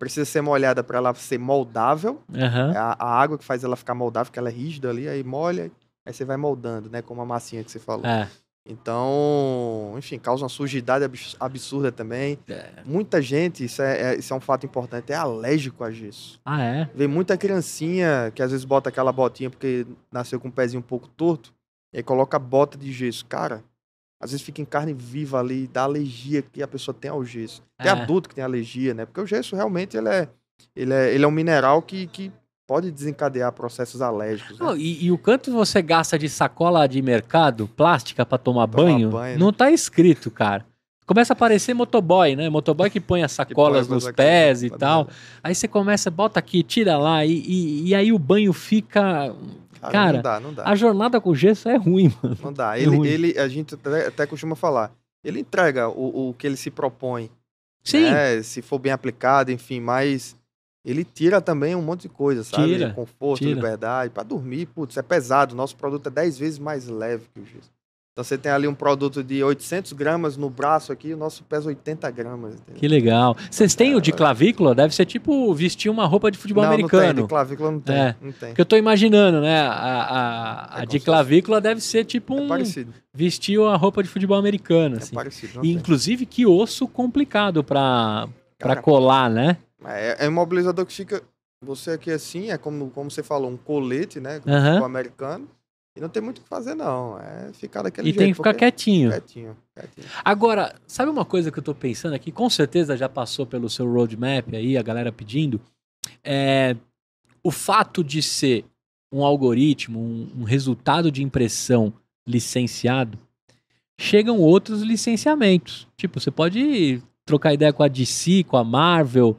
precisa ser molhada para ela ser moldável, uhum. a, a, água que faz ela ficar moldável, que ela é rígida ali, aí molha, aí você vai moldando, né, como a massinha que você falou. É. Então, enfim, causa uma sujidade absurda também. É. Muita gente, isso é, é, isso é um fato importante, é alérgico a gesso. Ah, é? Vem muita criancinha que às vezes bota aquela botinha porque nasceu com o um pezinho um pouco torto, e aí coloca a bota de gesso. Cara, às vezes fica em carne viva ali, dá alergia que a pessoa tem ao gesso. Tem é. adulto que tem alergia, né? Porque o gesso realmente ele é, ele é, ele é um mineral que, que pode desencadear processos alérgicos. Né? e, e, o quanto você gasta de sacola de mercado, plástica para tomar, tomar, banho, banho né? não né? tá escrito, cara. Começa a aparecer motoboy, né? Motoboy que põe as sacolas põe nos pés e tal. Né? Aí você começa, bota aqui, tira lá, e, e, e aí o banho fica. Cara, cara, não dá, não dá. a jornada com gesso é ruim, mano. Não dá. É ele, é ele a gente até, até costuma falar, ele entrega o, o que ele se propõe. Sim. Né? Se for bem aplicado, enfim, mas ele tira também um monte de coisa, sabe? Tira, Conforto, tira. liberdade. Para dormir, putz, é pesado. Nosso produto é 10 vezes mais leve que o gesso. Então você tem ali um produto de 800 gramas no braço aqui, o nosso pesa 80 gramas. Que legal. Vocês têm é, o de clavícula? Deve ser tipo vestir uma roupa de futebol não, americano. Não, tem, de clavícula não tem. É. Não tem. Porque eu estou imaginando, né? A, a, a é de clavícula deve ser tipo é um... parecido. Vestir uma roupa de futebol americano, é assim. parecido. e, inclusive, que osso complicado para colar, né? É, é imobilizador que fica. Você aqui assim, é como, como você falou, um colete, né? Como uhum. americano. E não tem muito o que fazer, não. É ficar daquele e jeito. E tem que ficar quietinho. quietinho. quietinho. Agora, sabe uma coisa que eu tô pensando aqui? Com certeza já passou pelo seu roadmap aí, a galera pedindo. É, o fato de ser um algoritmo, um, um resultado de impressão licenciado, chegam outros licenciamentos. Tipo, você pode trocar ideia com a DC, com a Marvel,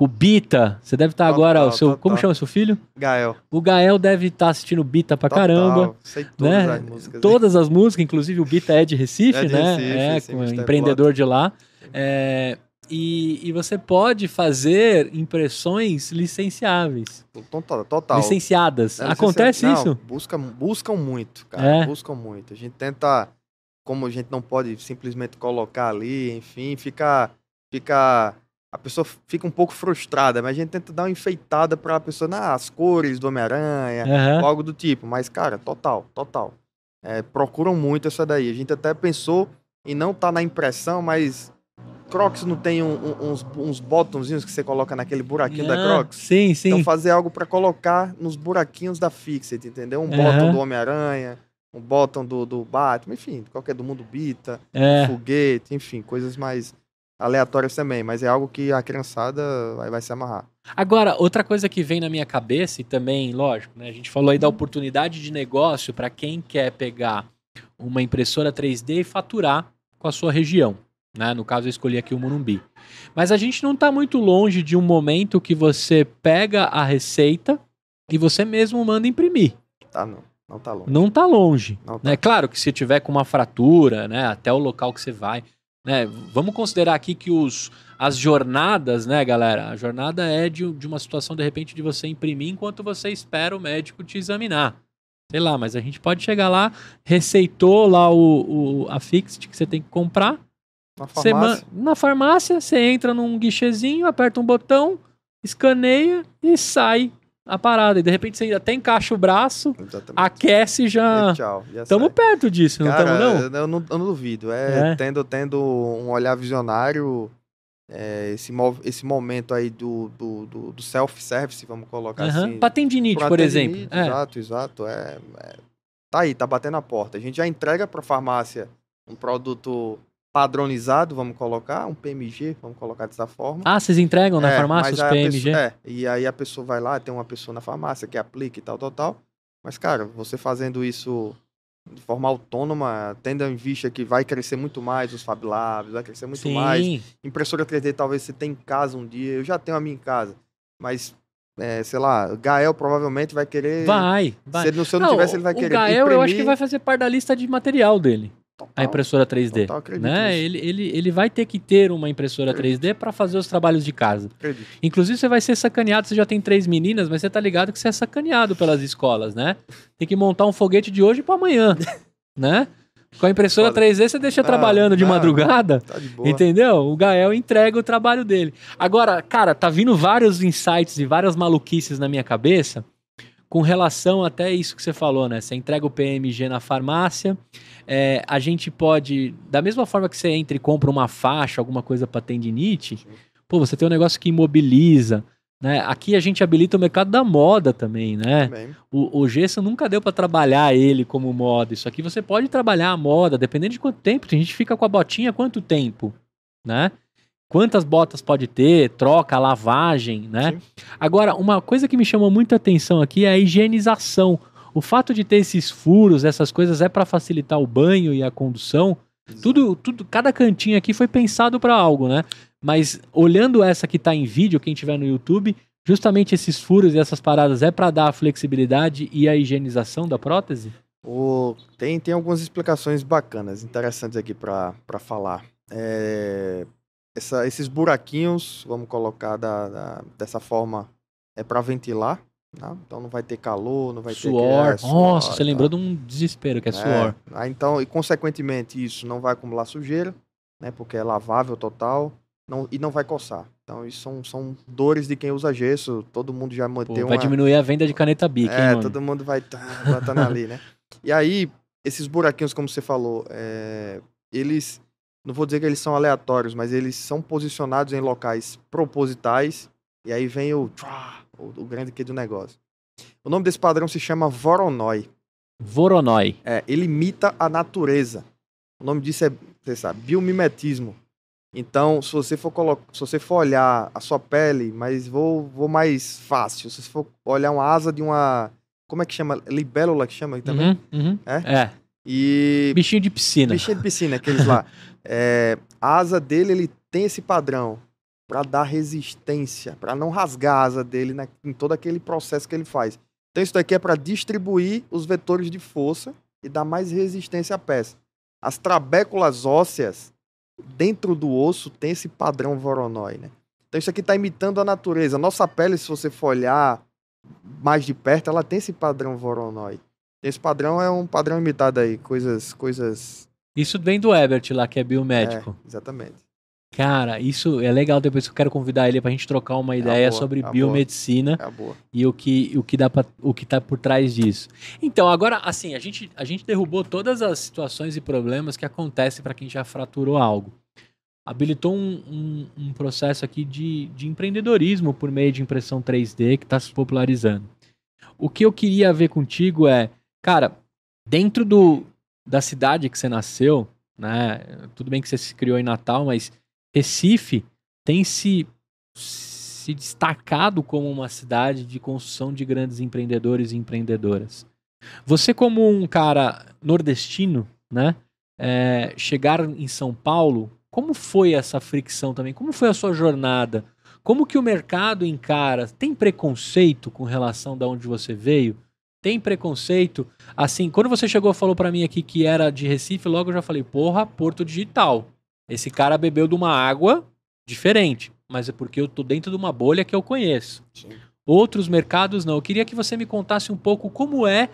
o Bita, você deve estar tá agora, total, o seu, total. como chama seu filho? Gael. O Gael deve estar tá assistindo Bita pra total. caramba. Sei né? todas né? as músicas. Todas as músicas, inclusive o Bita é de Recife, é de né? Recife, é, sim, um tá empreendedor de lá. É, e, e, você pode fazer impressões licenciáveis. Total. total. Licenciadas. É, Acontece isso? Busca, buscam muito, cara. É? Buscam muito. A gente tenta, como a gente não pode simplesmente colocar ali, enfim, ficar. Fica, fica a pessoa fica um pouco frustrada, mas a gente tenta dar uma enfeitada pra pessoa, nas as cores do Homem-Aranha, uhum. algo do tipo. Mas, cara, total, total. É, procuram muito essa daí. A gente até pensou e não tá na impressão, mas Crocs não tem um, um, uns, uns botãozinhos que você coloca naquele buraquinho da ah, Crocs? Sim, sim. Então fazer algo para colocar nos buraquinhos da Fixit, entendeu? Um uhum. botão do Homem-Aranha, um botão do, do Batman, enfim, qualquer do mundo Bita, é. foguete, enfim, coisas mais aleatórias também, mas é algo que a criançada vai, vai se amarrar. Agora, outra coisa que vem na minha cabeça e também, lógico, né, a gente falou aí da oportunidade de negócio para quem quer pegar uma impressora 3D e faturar com a sua região. Né? No caso, eu escolhi aqui o Murumbi, Mas a gente não está muito longe de um momento que você pega a receita e você mesmo manda imprimir. Tá, não. Não tá longe. Não tá longe. É tá. Né? Claro que se tiver com uma fratura, né? Até o local que você vai, né? Vamos considerar aqui que os, as jornadas, né, galera? A jornada é de, de uma situação, de repente, de você imprimir enquanto você espera o médico te examinar. Sei lá, mas a gente pode chegar lá, receitou lá o, o a fixed que você tem que comprar. Na farmácia. Você, na farmácia, você entra num guichezinho, aperta um botão, escaneia e sai a parada. E de repente você até encaixa o braço, Exatamente. aquece já... e já. Estamos é perto disso, não estamos, não? Eu, não? eu não duvido. É, é. Tendo, tendo um olhar visionário, é, esse, esse momento aí do, do, do, do self-service, vamos colocar uhum. assim. Para tendinite, por exemplo. É. Exato, exato. É, é, tá aí, tá batendo a porta. A gente já entrega para farmácia um produto padronizado, vamos colocar, um PMG, vamos colocar dessa forma. Ah, vocês entregam na é, farmácia os PMG? Pessoa, é, e aí a pessoa vai lá, tem uma pessoa na farmácia que aplica e tal, tal, tal. Mas, cara, você fazendo isso de forma autônoma, tendo em vista que vai crescer muito mais os Fab Labs, vai crescer muito Sim. mais. Impressora 3D talvez você tenha em casa um dia, eu já tenho a minha em casa, mas é, sei lá, Gael provavelmente vai querer. Vai, vai. Se, ele, se eu não, não tivesse, ele vai o querer. O Gael imprimir... eu acho que vai fazer parte da lista de material dele. Total. a impressora 3D. Total, né? Ele, ele, ele vai ter que ter uma impressora acredito. 3D para fazer os trabalhos de casa. Acredito. Inclusive, você vai ser sacaneado. Você já tem três meninas, mas você tá ligado que você é sacaneado pelas escolas, né? Tem que montar um foguete de hoje para amanhã, né? Com a impressora 3D você deixa não, ah, trabalhando de não, madrugada, tá de entendeu? O Gael entrega o trabalho dele. Agora, cara, tá vindo vários insights e várias maluquices na minha cabeça com relação até isso que você falou, né? Você entrega o PMG na farmácia, é, a gente pode, da mesma forma que você entra e compra uma faixa, alguma coisa para tendinite, Sim. pô, você tem um negócio que imobiliza, né? Aqui a gente habilita o mercado da moda também, né? O, o gesso nunca deu para trabalhar ele como moda. Isso aqui você pode trabalhar a moda, dependendo de quanto tempo. a gente fica com a botinha quanto tempo, né? Quantas botas pode ter, troca, lavagem, né? Sim. Agora, uma coisa que me chamou muita atenção aqui é a higienização. O fato de ter esses furos, essas coisas, é para facilitar o banho e a condução. Tudo, tudo, cada cantinho aqui foi pensado para algo, né? Mas olhando essa que está em vídeo, quem tiver no YouTube, justamente esses furos e essas paradas é para dar a flexibilidade e a higienização da prótese? O, tem, tem algumas explicações bacanas, interessantes aqui para falar. É, essa, esses buraquinhos, vamos colocar da, da dessa forma, é para ventilar. Né? Então não vai ter calor, não vai suor. ter. É, suor. Nossa, você tá? lembrou de um desespero que é, é suor. então, e consequentemente, isso não vai acumular sujeira, né? Porque é lavável total não, e não vai coçar. Então, isso são, são dores de quem usa gesso. Todo mundo já mantém Pô, Vai uma... diminuir a venda de caneta bica. É, hein, todo mundo vai tá, botando ali, né? E aí, esses buraquinhos, como você falou, é... eles não vou dizer que eles são aleatórios, mas eles são posicionados em locais propositais, e aí vem o, o, o grande que do negócio. O nome desse padrão se chama Voronoi. Voronoi. É, ele imita a natureza. O nome disso é, você sabe, biomimetismo. Então, se você for colocar, se você for olhar a sua pele, mas vou, vou mais fácil. Se você for olhar uma asa de uma, como é que chama? Libélula que chama também? Uhum, uhum. É? é. E bichinho de piscina. Bichinho de piscina, aqueles lá. É, a asa dele ele tem esse padrão para dar resistência, para não rasgar a asa dele né, em todo aquele processo que ele faz. Então isso daqui é para distribuir os vetores de força e dar mais resistência à peça. As trabéculas ósseas dentro do osso tem esse padrão voronoi, né? Então isso aqui está imitando a natureza. Nossa pele, se você for olhar mais de perto, ela tem esse padrão voronoi. Esse padrão é um padrão imitado aí, coisas, coisas isso vem do Ebert lá, que é biomédico. É, exatamente. Cara, isso é legal. Depois eu quero convidar ele para a gente trocar uma é ideia é boa, sobre é biomedicina é boa. e o que, o que dá pra, o que tá por trás disso. Então, agora, assim, a gente, a gente derrubou todas as situações e problemas que acontecem para quem já fraturou algo. Habilitou um, um, um, processo aqui de, de empreendedorismo por meio de impressão 3D que está se popularizando. O que eu queria ver contigo é, cara, dentro do, da cidade que você nasceu, né? Tudo bem que você se criou em Natal, mas Recife tem se, se destacado como uma cidade de construção de grandes empreendedores e empreendedoras. Você, como um cara nordestino, né? É, chegar em São Paulo, como foi essa fricção também? Como foi a sua jornada? Como que o mercado encara? Tem preconceito com relação da onde você veio? tem preconceito. Assim, quando você chegou e falou para mim aqui que era de Recife, logo eu já falei, porra, Porto Digital. Esse cara bebeu de uma água diferente, mas é porque eu tô dentro de uma bolha que eu conheço. Sim. Outros mercados não. Eu queria que você me contasse um pouco como é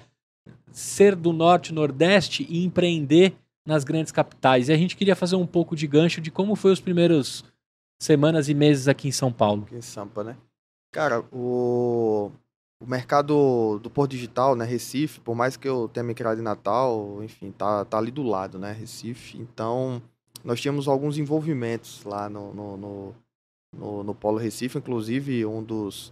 ser do norte nordeste e empreender nas grandes capitais. E a gente queria fazer um pouco de gancho de como foi os primeiros semanas e meses aqui em São Paulo. Aqui em Sampa, né? Cara, o o mercado do Porto Digital, né, Recife, por mais que eu tenha me criado em Natal, enfim, tá, tá ali do lado, né, Recife. Então, nós tínhamos alguns envolvimentos lá no, no, no, no, no Polo Recife, inclusive um dos,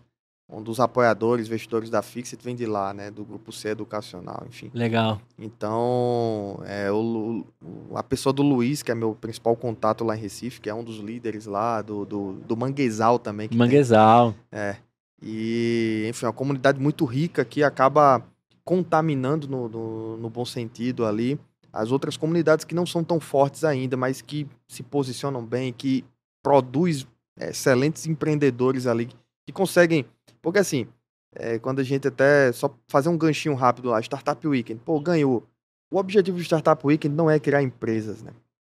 um dos apoiadores, investidores da Fixit vem de lá, né, do grupo C Educacional, enfim. Legal. Então, é, o, o, a pessoa do Luiz, que é meu principal contato lá em Recife, que é um dos líderes lá, do, do, do Manguezal também. Manguezal. Tem, é. E, enfim, é uma comunidade muito rica que acaba contaminando, no, no, no, bom sentido, ali, as outras comunidades que não são tão fortes ainda, mas que se posicionam bem, que produz é, excelentes empreendedores ali, que conseguem. Porque, assim, é, quando a gente até. Só fazer um ganchinho rápido lá, Startup Weekend, pô, ganhou. O objetivo do Startup Weekend não é criar empresas, né?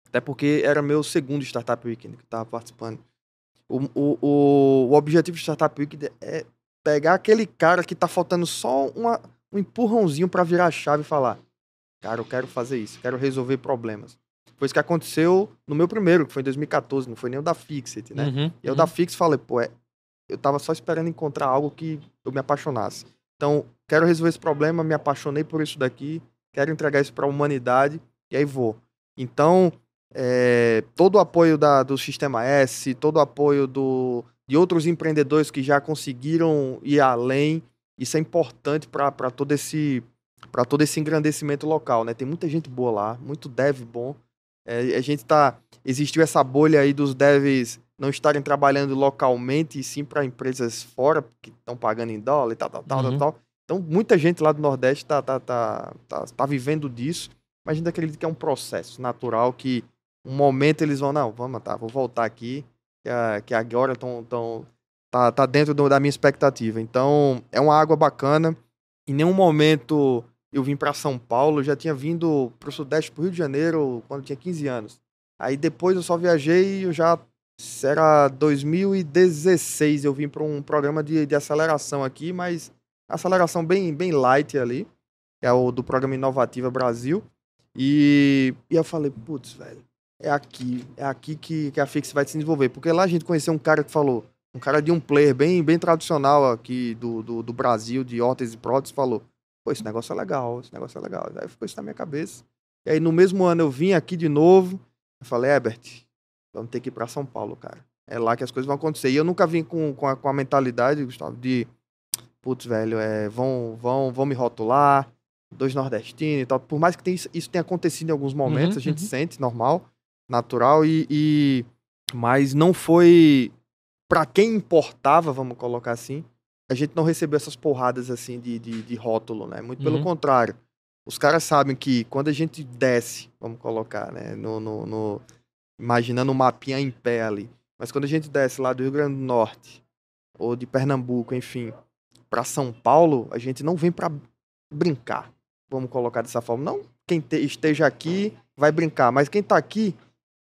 Até porque era meu segundo Startup Weekend que estava participando. O, o, o, o objetivo de Startup Week é pegar aquele cara que tá faltando só uma, um empurrãozinho para virar a chave e falar: Cara, eu quero fazer isso, quero resolver problemas. Foi isso que aconteceu no meu primeiro, que foi em 2014, não foi nem o da Fixit, né? Uhum, e eu uhum. da Fixit falei, pô, é, eu tava só esperando encontrar algo que eu me apaixonasse. Então, quero resolver esse problema, me apaixonei por isso daqui, quero entregar isso para a humanidade e aí vou. Então, é, todo o apoio da, do Sistema S, todo o apoio do, de outros empreendedores que já conseguiram ir além. Isso é importante para todo esse para todo esse engrandecimento local, né? Tem muita gente boa lá, muito dev bom. É, a gente tá existiu essa bolha aí dos devs não estarem trabalhando localmente e sim para empresas fora que estão pagando em dólar e tal, tal, tal, uhum. tal, Então muita gente lá do Nordeste tá tá, tá, tá, tá vivendo disso, mas a gente acredita que é um processo natural que um momento eles vão, não, vamos matar, vou voltar aqui, que agora tão, tão, tá, tá dentro do, da minha expectativa. Então, é uma água bacana. Em nenhum momento eu vim para São Paulo, eu já tinha vindo pro Sudeste, pro Rio de Janeiro, quando tinha 15 anos. Aí depois eu só viajei, eu já era 2016, eu vim para um programa de, de aceleração aqui, mas aceleração bem, bem light ali, que é o do programa Inovativa Brasil. E, e eu falei, putz, velho, é aqui, é aqui que, que a Fix vai se desenvolver. Porque lá a gente conheceu um cara que falou, um cara de um player bem, bem tradicional aqui do, do, do Brasil, de órtese e próteses, falou, pô, esse negócio é legal, esse negócio é legal. Aí ficou isso na minha cabeça. E aí no mesmo ano eu vim aqui de novo, eu falei, Herbert, vamos ter que ir para São Paulo, cara. É lá que as coisas vão acontecer. E eu nunca vim com, com, a, com a mentalidade, Gustavo, de, putz, velho, é, vão, vão, vão me rotular, dois nordestinos e tal. Por mais que isso, isso tenha acontecido em alguns momentos, uhum, a gente uhum. sente, normal natural e, e... mas não foi para quem importava, vamos colocar assim, a gente não recebeu essas porradas assim de, de, de rótulo, né? Muito uhum. pelo contrário. Os caras sabem que quando a gente desce, vamos colocar, né? No, no, no, imaginando um mapinha em pé ali. Mas quando a gente desce lá do Rio Grande do Norte, ou de Pernambuco, enfim, para São Paulo, a gente não vem para brincar. Vamos colocar dessa forma. Não quem te, esteja aqui vai brincar, mas quem tá aqui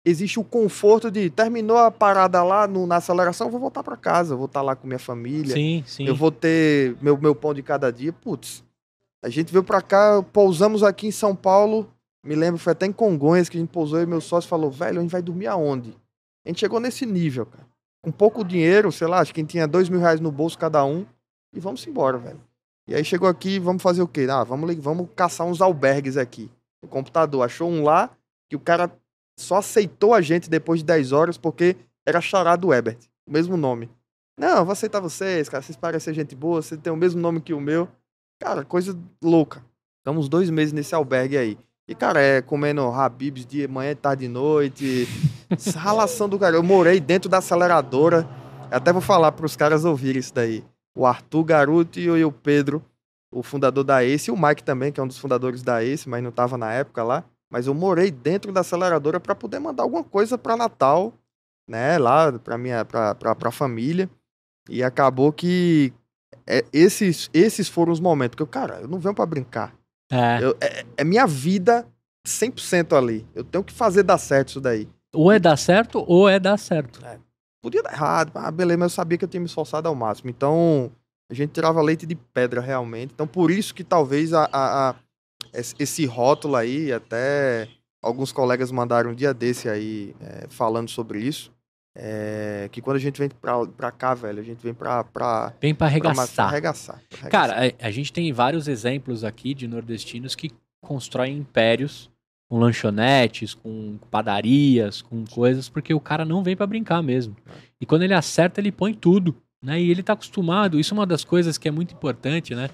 existe o conforto de terminou a parada lá no, na aceleração, vou voltar para casa, vou estar tá lá com minha família. Sim, sim. Eu vou ter meu, meu pão de cada dia. Putz, a gente veio para cá, pousamos aqui em São Paulo. Me lembro, foi até em Congonhas que a gente pousou e meu sócio falou: velho, a gente vai dormir aonde? A gente chegou nesse nível, cara. Com pouco dinheiro, sei lá, acho que a gente tinha dois mil reais no bolso cada um. E vamos embora, velho. E aí chegou aqui, vamos fazer o quê? Ah, vamos, vamos caçar uns albergues aqui. O computador achou um lá que o cara só aceitou a gente depois de 10 horas porque era do Ebert, o mesmo nome. Não, vou aceitar vocês, cara, vocês parecem gente boa, vocês têm o mesmo nome que o meu. Cara, coisa louca. Ficamos dois meses nesse albergue aí. E, cara, é comendo Habibs de manhã, tarde e noite. Ralação do cara. Eu morei dentro da aceleradora. Eu até vou falar para os caras ouvirem isso daí. O Arthur Garuto e o Pedro, o fundador da Ace, e o Mike também, que é um dos fundadores da Ace, mas não estava na época lá mas eu morei dentro da aceleradora para poder mandar alguma coisa para Natal, né, lá para minha para para família. E acabou que é, esses esses foram os momentos que eu, cara, eu não venho para brincar. É. Eu, é. é minha vida 100% ali. Eu tenho que fazer dar certo isso daí. Ou é dar certo ou é dar certo. É. Podia dar errado, ah, beleza, mas eu sabia que eu tinha me esforçado ao máximo. Então, a gente tirava leite de pedra realmente. Então, por isso que talvez a, a, a esse rótulo aí, até alguns colegas mandaram um dia desse aí é, falando sobre isso. É, que quando a gente vem pra, pra cá, velho, a gente vem pra. pra vem pra arregaçar. Pra, pra arregaçar, pra arregaçar. Cara, a, a, gente tem vários exemplos aqui de nordestinos que constroem impérios com lanchonetes, com padarias, com coisas, porque o cara não vem para brincar mesmo. É. E quando ele acerta, ele põe tudo. Né? E ele tá acostumado, isso é uma das coisas que é muito importante, né?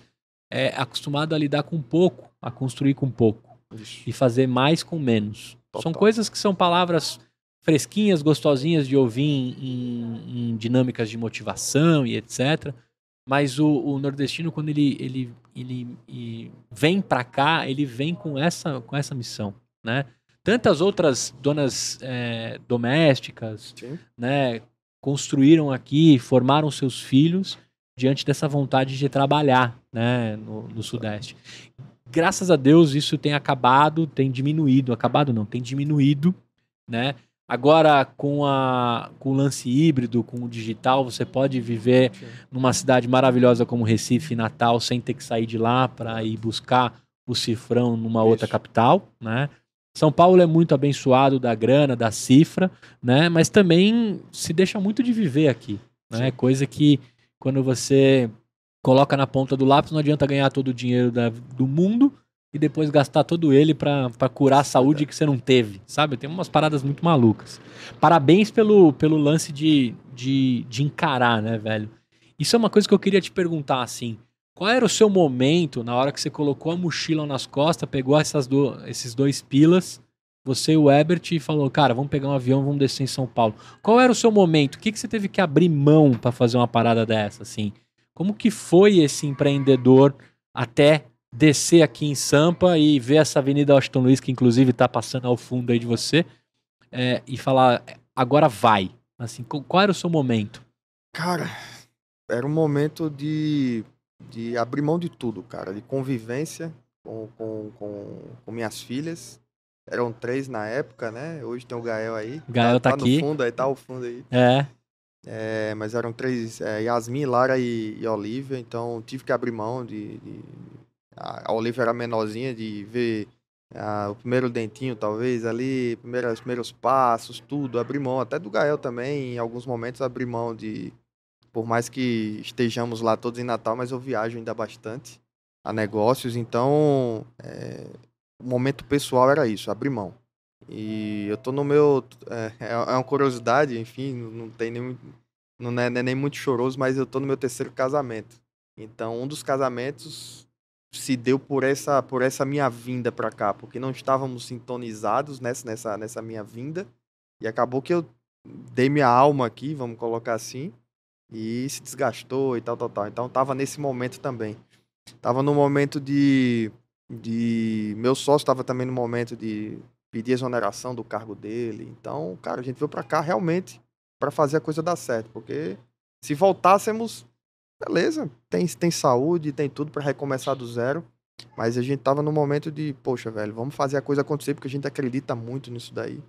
É acostumado a lidar com pouco a construir com pouco Ixi. e fazer mais com menos. Total. São coisas que são palavras fresquinhas, gostosinhas de ouvir em, em dinâmicas de motivação e etc. Mas o, o, nordestino, quando ele, ele, ele, ele vem para cá, ele vem com essa, com essa missão, né? Tantas outras donas é, eh, domésticas, né? Construíram aqui, formaram seus filhos diante dessa vontade de trabalhar, né? No, no Sudeste graças a Deus isso tem acabado, tem diminuído, acabado não, tem diminuído, né? Agora com, a, com o lance híbrido, com o digital, você pode viver Sim. numa cidade maravilhosa como Recife, Natal, sem ter que sair de lá para ir buscar o cifrão numa isso. outra capital, né? São Paulo é muito abençoado da grana, da cifra, né? Mas também se deixa muito de viver aqui, né? Sim. Coisa que quando você coloca na ponta do lápis, não adianta ganhar todo o dinheiro da, do mundo e depois gastar todo ele para curar a saúde que você não teve, sabe? Tem umas paradas muito malucas. Parabéns pelo, pelo lance de, de, de encarar, né, velho? Isso é uma coisa que eu queria te perguntar, assim. Qual era o seu momento na hora que você colocou a mochila nas costas, pegou essas do, esses dois pilas, você e o Ebert, e falou, cara, vamos pegar um avião, vamos descer em São Paulo. Qual era o seu momento? O que, que você teve que abrir mão para fazer uma parada dessa, assim? Como que foi esse empreendedor até descer aqui em Sampa e ver essa Avenida Washington Luiz, que inclusive está passando ao fundo aí de você, é, e falar, agora vai? Assim, qual era o seu momento? Cara, era um momento de, de abrir mão de tudo, cara, de convivência com, com, com, com minhas filhas, eram três na época, né? Hoje tem o Gael aí. Gael tá, tá, tá aqui. no fundo aí, tá o fundo aí. É. É, mas eram três, é, Yasmin, Lara e, e Olivia, então tive que abrir mão de... de... A Olivia era menorzinha, de ver o primeiro dentinho, talvez, ali, primeiros, primeiros passos, tudo, abrir mão, até do Gael também, em alguns momentos abrir mão de. Por mais que estejamos lá todos em Natal, mas eu viajo ainda bastante a negócios, então é, o momento pessoal era isso, abrir mão. E eu tô no meu. É, é, é uma curiosidade, enfim, não tem nem. Não é, não é nem muito choroso, mas eu tô no meu terceiro casamento. Então, um dos casamentos se deu por essa, por essa minha vinda para cá, porque não estávamos sintonizados nessa, nessa, nessa minha vinda. E acabou que eu dei minha alma aqui, vamos colocar assim, e se desgastou e tal, tal, tal. Então, tava nesse momento também. Tava no momento de de meu sócio tava também no momento de pedir exoneração do cargo dele. Então, cara, a gente veio para cá realmente para fazer a coisa dar certo, porque se voltássemos, beleza, tem, tem saúde, tem tudo para recomeçar do zero, mas a gente tava no momento de, poxa, velho, vamos fazer a coisa acontecer porque a gente acredita muito nisso daí.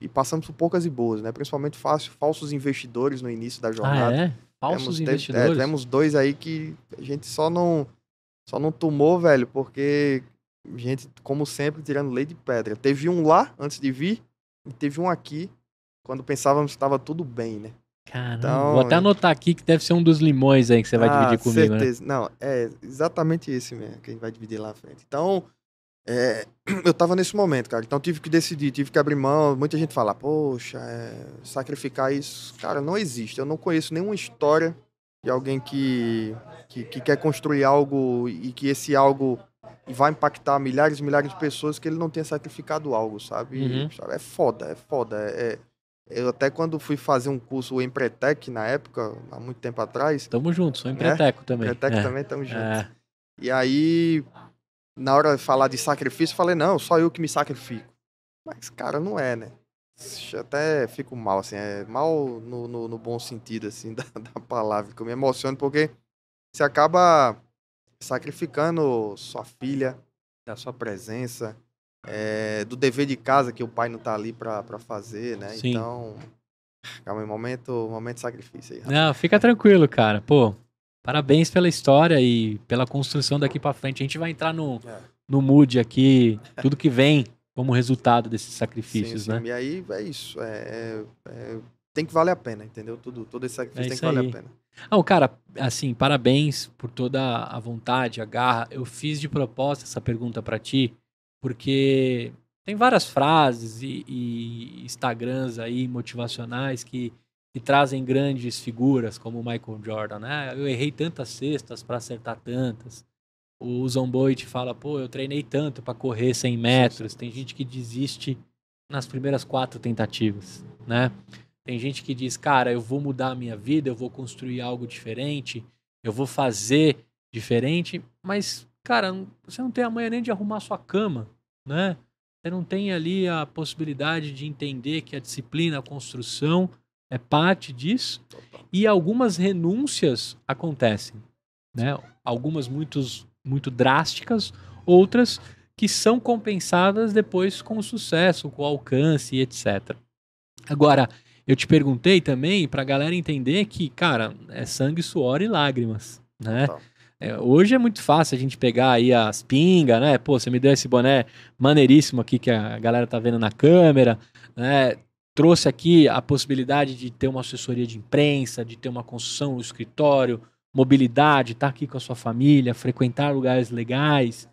E passamos por poucas e boas, né? Principalmente fácil, falsos investidores no início da ah, jornada. Ah, é? Falsos temos, é, investidores? É, tivemos dois aí que a gente só não, só não tomou, velho, porque gente, como sempre, tirando lei de pedra. Teve um lá antes de vir e teve um aqui quando pensávamos que estava tudo bem, né? Caramba, então, vou até é anotar aqui que deve ser um dos limões aí que você vai ah, dividir comigo, né? certeza. Né? Não, é exatamente esse mesmo que a gente vai dividir lá na frente. Então, é, eu tava nesse momento, cara. Então tive que decidir, tive que abrir mão. Muita gente fala, poxa, é, sacrificar isso. Cara, não existe. Eu não conheço nenhuma história de alguém que, que, que quer construir algo e que esse algo e vai impactar milhares e milhares de pessoas que ele não tenha sacrificado algo, sabe? Uhum. E, é foda, é foda. É, é, eu até quando fui fazer um curso o empretec na época, há muito tempo atrás. Tamo junto, sou né? Empreteco né? também. empretec é. também, tamo é. junto. É. E aí, na hora de falar de sacrifício, eu falei, não, só eu que me sacrifico. Mas, cara, não é, né? Até fico mal, assim, é mal no, no, no bom sentido, assim, da, da palavra, que eu me emociono, porque você acaba sacrificando sua filha, da sua presença, é, do dever de casa que o pai não tá ali para fazer, né? Sim. Então, calma aí, momento, momento de sacrifício aí. Rapaz. Não, fica tranquilo, cara. Pô, parabéns pela história e pela construção daqui para frente. A gente vai entrar no, é. no mood aqui, tudo que vem como resultado desses sacrifícios, sim, sim. né? E aí é isso. É, é, é, tem que valer a pena, entendeu? Tudo, todo esse sacrifício é tem que valer aí. a pena. Não, cara, assim, parabéns por toda a vontade, a garra. Eu fiz de proposta essa pergunta para ti, porque tem várias frases e, e Instagrams aí motivacionais que, que, trazem grandes figuras, como o Michael Jordan, né? Eu errei tantas cestas para acertar tantas. O Zomboy te fala, pô, eu treinei tanto para correr 100 metros. Tem gente que desiste nas primeiras quatro tentativas, né? Tem gente que diz, cara, eu vou mudar a minha vida, eu vou construir algo diferente, eu vou fazer diferente, mas, cara, você não tem a nem de arrumar sua cama, né? Você não tem ali a possibilidade de entender que a disciplina, a construção é parte disso. E algumas renúncias acontecem, né? Algumas muitos, muito drásticas, outras que são compensadas depois com o sucesso, com o alcance, etc. Agora, eu te perguntei também para a galera entender que, cara, é sangue, suor e lágrimas, né? É, hoje é muito fácil a gente pegar aí as pingas, né? Pô, você me deu esse boné maneiríssimo aqui que a galera tá vendo na câmera, né? Trouxe aqui a possibilidade de ter uma assessoria de imprensa, de ter uma construção, um escritório, mobilidade, estar tá aqui com a sua família, frequentar lugares legais,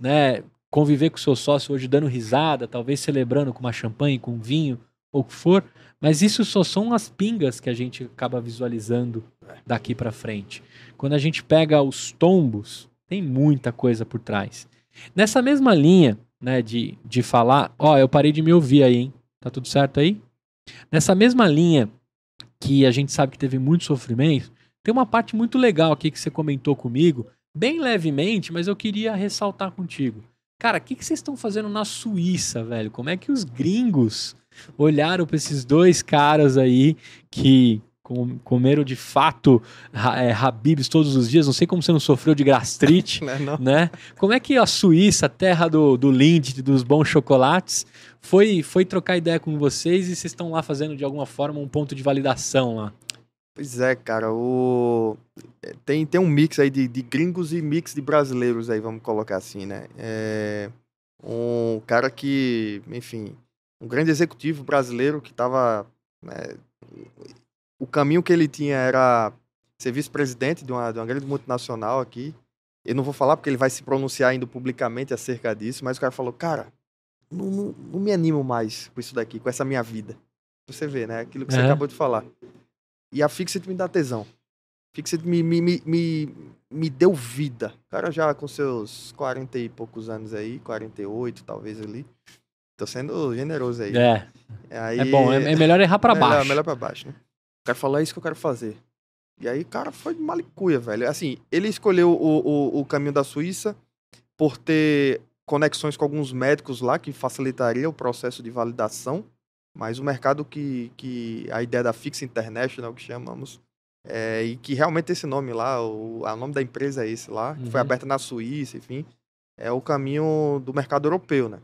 né? Conviver com o seu sócio hoje dando risada, talvez celebrando com uma champanhe, com um vinho ou o que for, mas isso só são as pingas que a gente acaba visualizando daqui para frente. Quando a gente pega os tombos, tem muita coisa por trás. Nessa mesma linha, né, de, de falar, ó, eu parei de me ouvir aí, hein? Tá tudo certo aí? Nessa mesma linha que a gente sabe que teve muito sofrimento, tem uma parte muito legal aqui que você comentou comigo, bem levemente, mas eu queria ressaltar contigo. Cara, o que, que vocês estão fazendo na Suíça, velho? Como é que os gringos olharam para esses dois caras aí que comeram de fato é, Habibs todos os dias, não sei como você não sofreu de gastrite, não, é não. né? Como é que a Suíça, a terra do, do Lindt, dos bons chocolates, foi, foi trocar ideia com vocês e vocês estão lá fazendo de alguma forma um ponto de validação lá? Pois é, cara, o... É, tem, tem um mix aí de, de gringos e mix de brasileiros aí, vamos colocar assim, né? É... Um cara que, enfim, um grande executivo brasileiro que estava. Né, o caminho que ele tinha era ser vice-presidente de uma, de uma grande multinacional aqui. Eu não vou falar porque ele vai se pronunciar ainda publicamente acerca disso, mas o cara falou: Cara, não, não, não me animo mais com isso daqui, com essa minha vida. Você vê, né? Aquilo que você acabou de falar. E a Fixit me dá tesão. Fixit me, me, me, me, me deu vida. O cara já com seus 40 e poucos anos aí, 48 talvez ali Tô sendo generoso aí. É. é aí, é bom, é, melhor errar pra baixo. É melhor pra baixo, né? O falar é isso que eu quero fazer. E aí, cara, foi de malicuia, velho. Assim, ele escolheu o, o, o caminho da Suíça por ter conexões com alguns médicos lá que facilitaria o processo de validação, mas o mercado que, que a ideia da Fix International, que chamamos, é, e que realmente esse nome lá, o, o nome da empresa é esse lá, uhum. que foi uhum. aberta na Suíça, enfim, é o caminho do mercado europeu, né?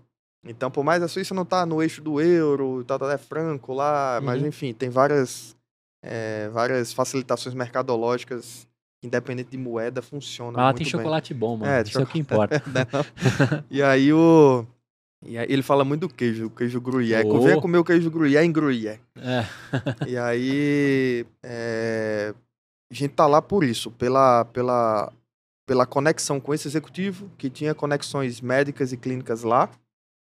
Então, por mais a Suíça não tá no eixo do euro, tá, tá é franco lá, uhum. mas enfim, tem várias, é, várias facilitações mercadológicas, independente de moeda, funciona. ah tem bem. chocolate bom, mano. É, Isso chocolate... é o que importa. né? e aí o. E aí ele fala muito do queijo, o queijo gruyère. Oh. comer o queijo gruyère é em gruyère. É. e aí é, a gente tá lá por isso, pela, pela, pela conexão com esse executivo, que tinha conexões médicas e clínicas lá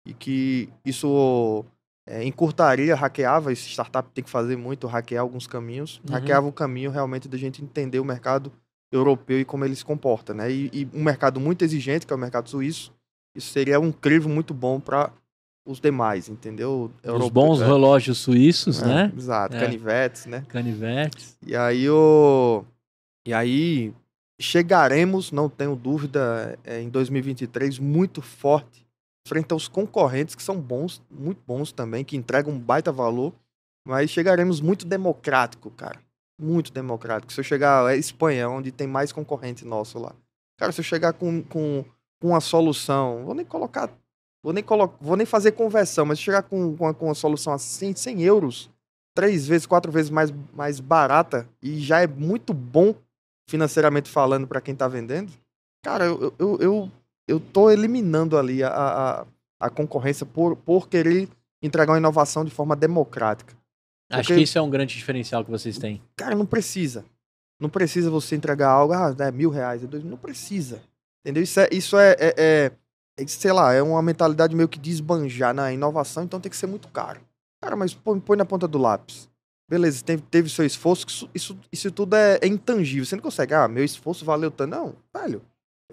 e que isso é, encurtaria, hackeava, esse startup tem que fazer muito, hackear alguns caminhos, uhum. hackeava o caminho realmente da gente entender o mercado europeu e como ele se comporta, né? E, e um mercado muito exigente, que é o mercado suíço, isso seria um crivo muito bom para os demais, entendeu? Europeu, os bons né? relógios suíços, é, né? Exato, é. canivetes, né? Canivetes. E aí o e aí chegaremos, não tenho dúvida, é, em 2023 muito forte frente aos concorrentes que são bons, muito bons também, que entregam um baita valor, mas chegaremos muito democrático, cara. Muito democrático. Se eu chegar à Espanha, onde tem mais concorrente nosso lá. Cara, se eu chegar com, com, com uma solução, vou nem colocar, vou nem, colo, vou nem fazer conversão, mas se chegar com, com, uma, com uma solução assim, 100 euros, três vezes, quatro vezes mais, mais barata e já é muito bom financeiramente falando para quem está vendendo, cara, eu, eu, eu, eu tô eliminando ali a, a, a concorrência por, por querer entregar uma inovação de forma democrática. Porque, Acho que isso é um grande diferencial que vocês têm. Cara, não precisa. Não precisa você entregar algo, ah, né, mil reais, é dois dois, não precisa. Entendeu? Isso, é, isso é, é, é, é, sei lá, é uma mentalidade meio que desbanjar na né, inovação, então tem que ser muito caro. Cara, mas põe, põe na ponta do lápis. Beleza, teve, teve seu esforço, isso, isso, isso tudo é, é intangível. Você não consegue, ah, meu esforço valeu tanto. Não, velho,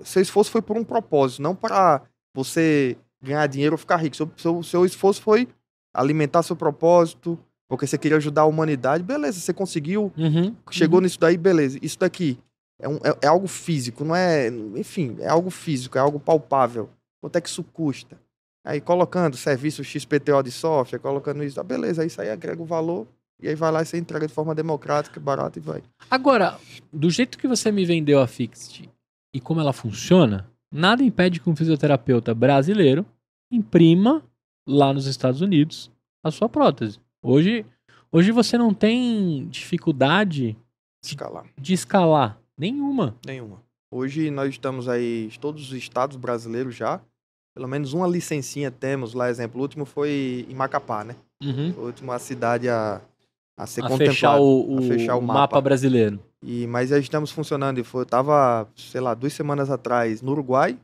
seu esforço foi por um propósito, não para você ganhar dinheiro ou ficar rico. Seu, seu, seu esforço foi alimentar seu propósito, porque você queria ajudar a humanidade. Beleza, você conseguiu, uhum, chegou uhum. nisso daí, beleza. Isso daqui é, um, é, é, algo físico, não é. Enfim, é algo físico, é algo palpável. Quanto é que isso custa? Aí colocando serviço XPTO de software, colocando isso, ah, beleza, isso aí agrega o valor. E aí vai lá e você entrega de forma democrática, barata e vai. Agora, do jeito que você me vendeu a Fixed, e como ela funciona, nada impede que um fisioterapeuta brasileiro imprima lá nos Estados Unidos a sua prótese. Hoje, hoje você não tem dificuldade escalar. De, de escalar nenhuma. Nenhuma. Hoje nós estamos aí, todos os estados brasileiros já, pelo menos uma licencinha temos lá, exemplo, o último foi em Macapá, né? Uhum. A última cidade a a ser a contemplado, fechar o, o, fechar o mapa. mapa. brasileiro. E mas já estamos funcionando. E foi, eu tava, sei lá, duas semanas atrás no Uruguai,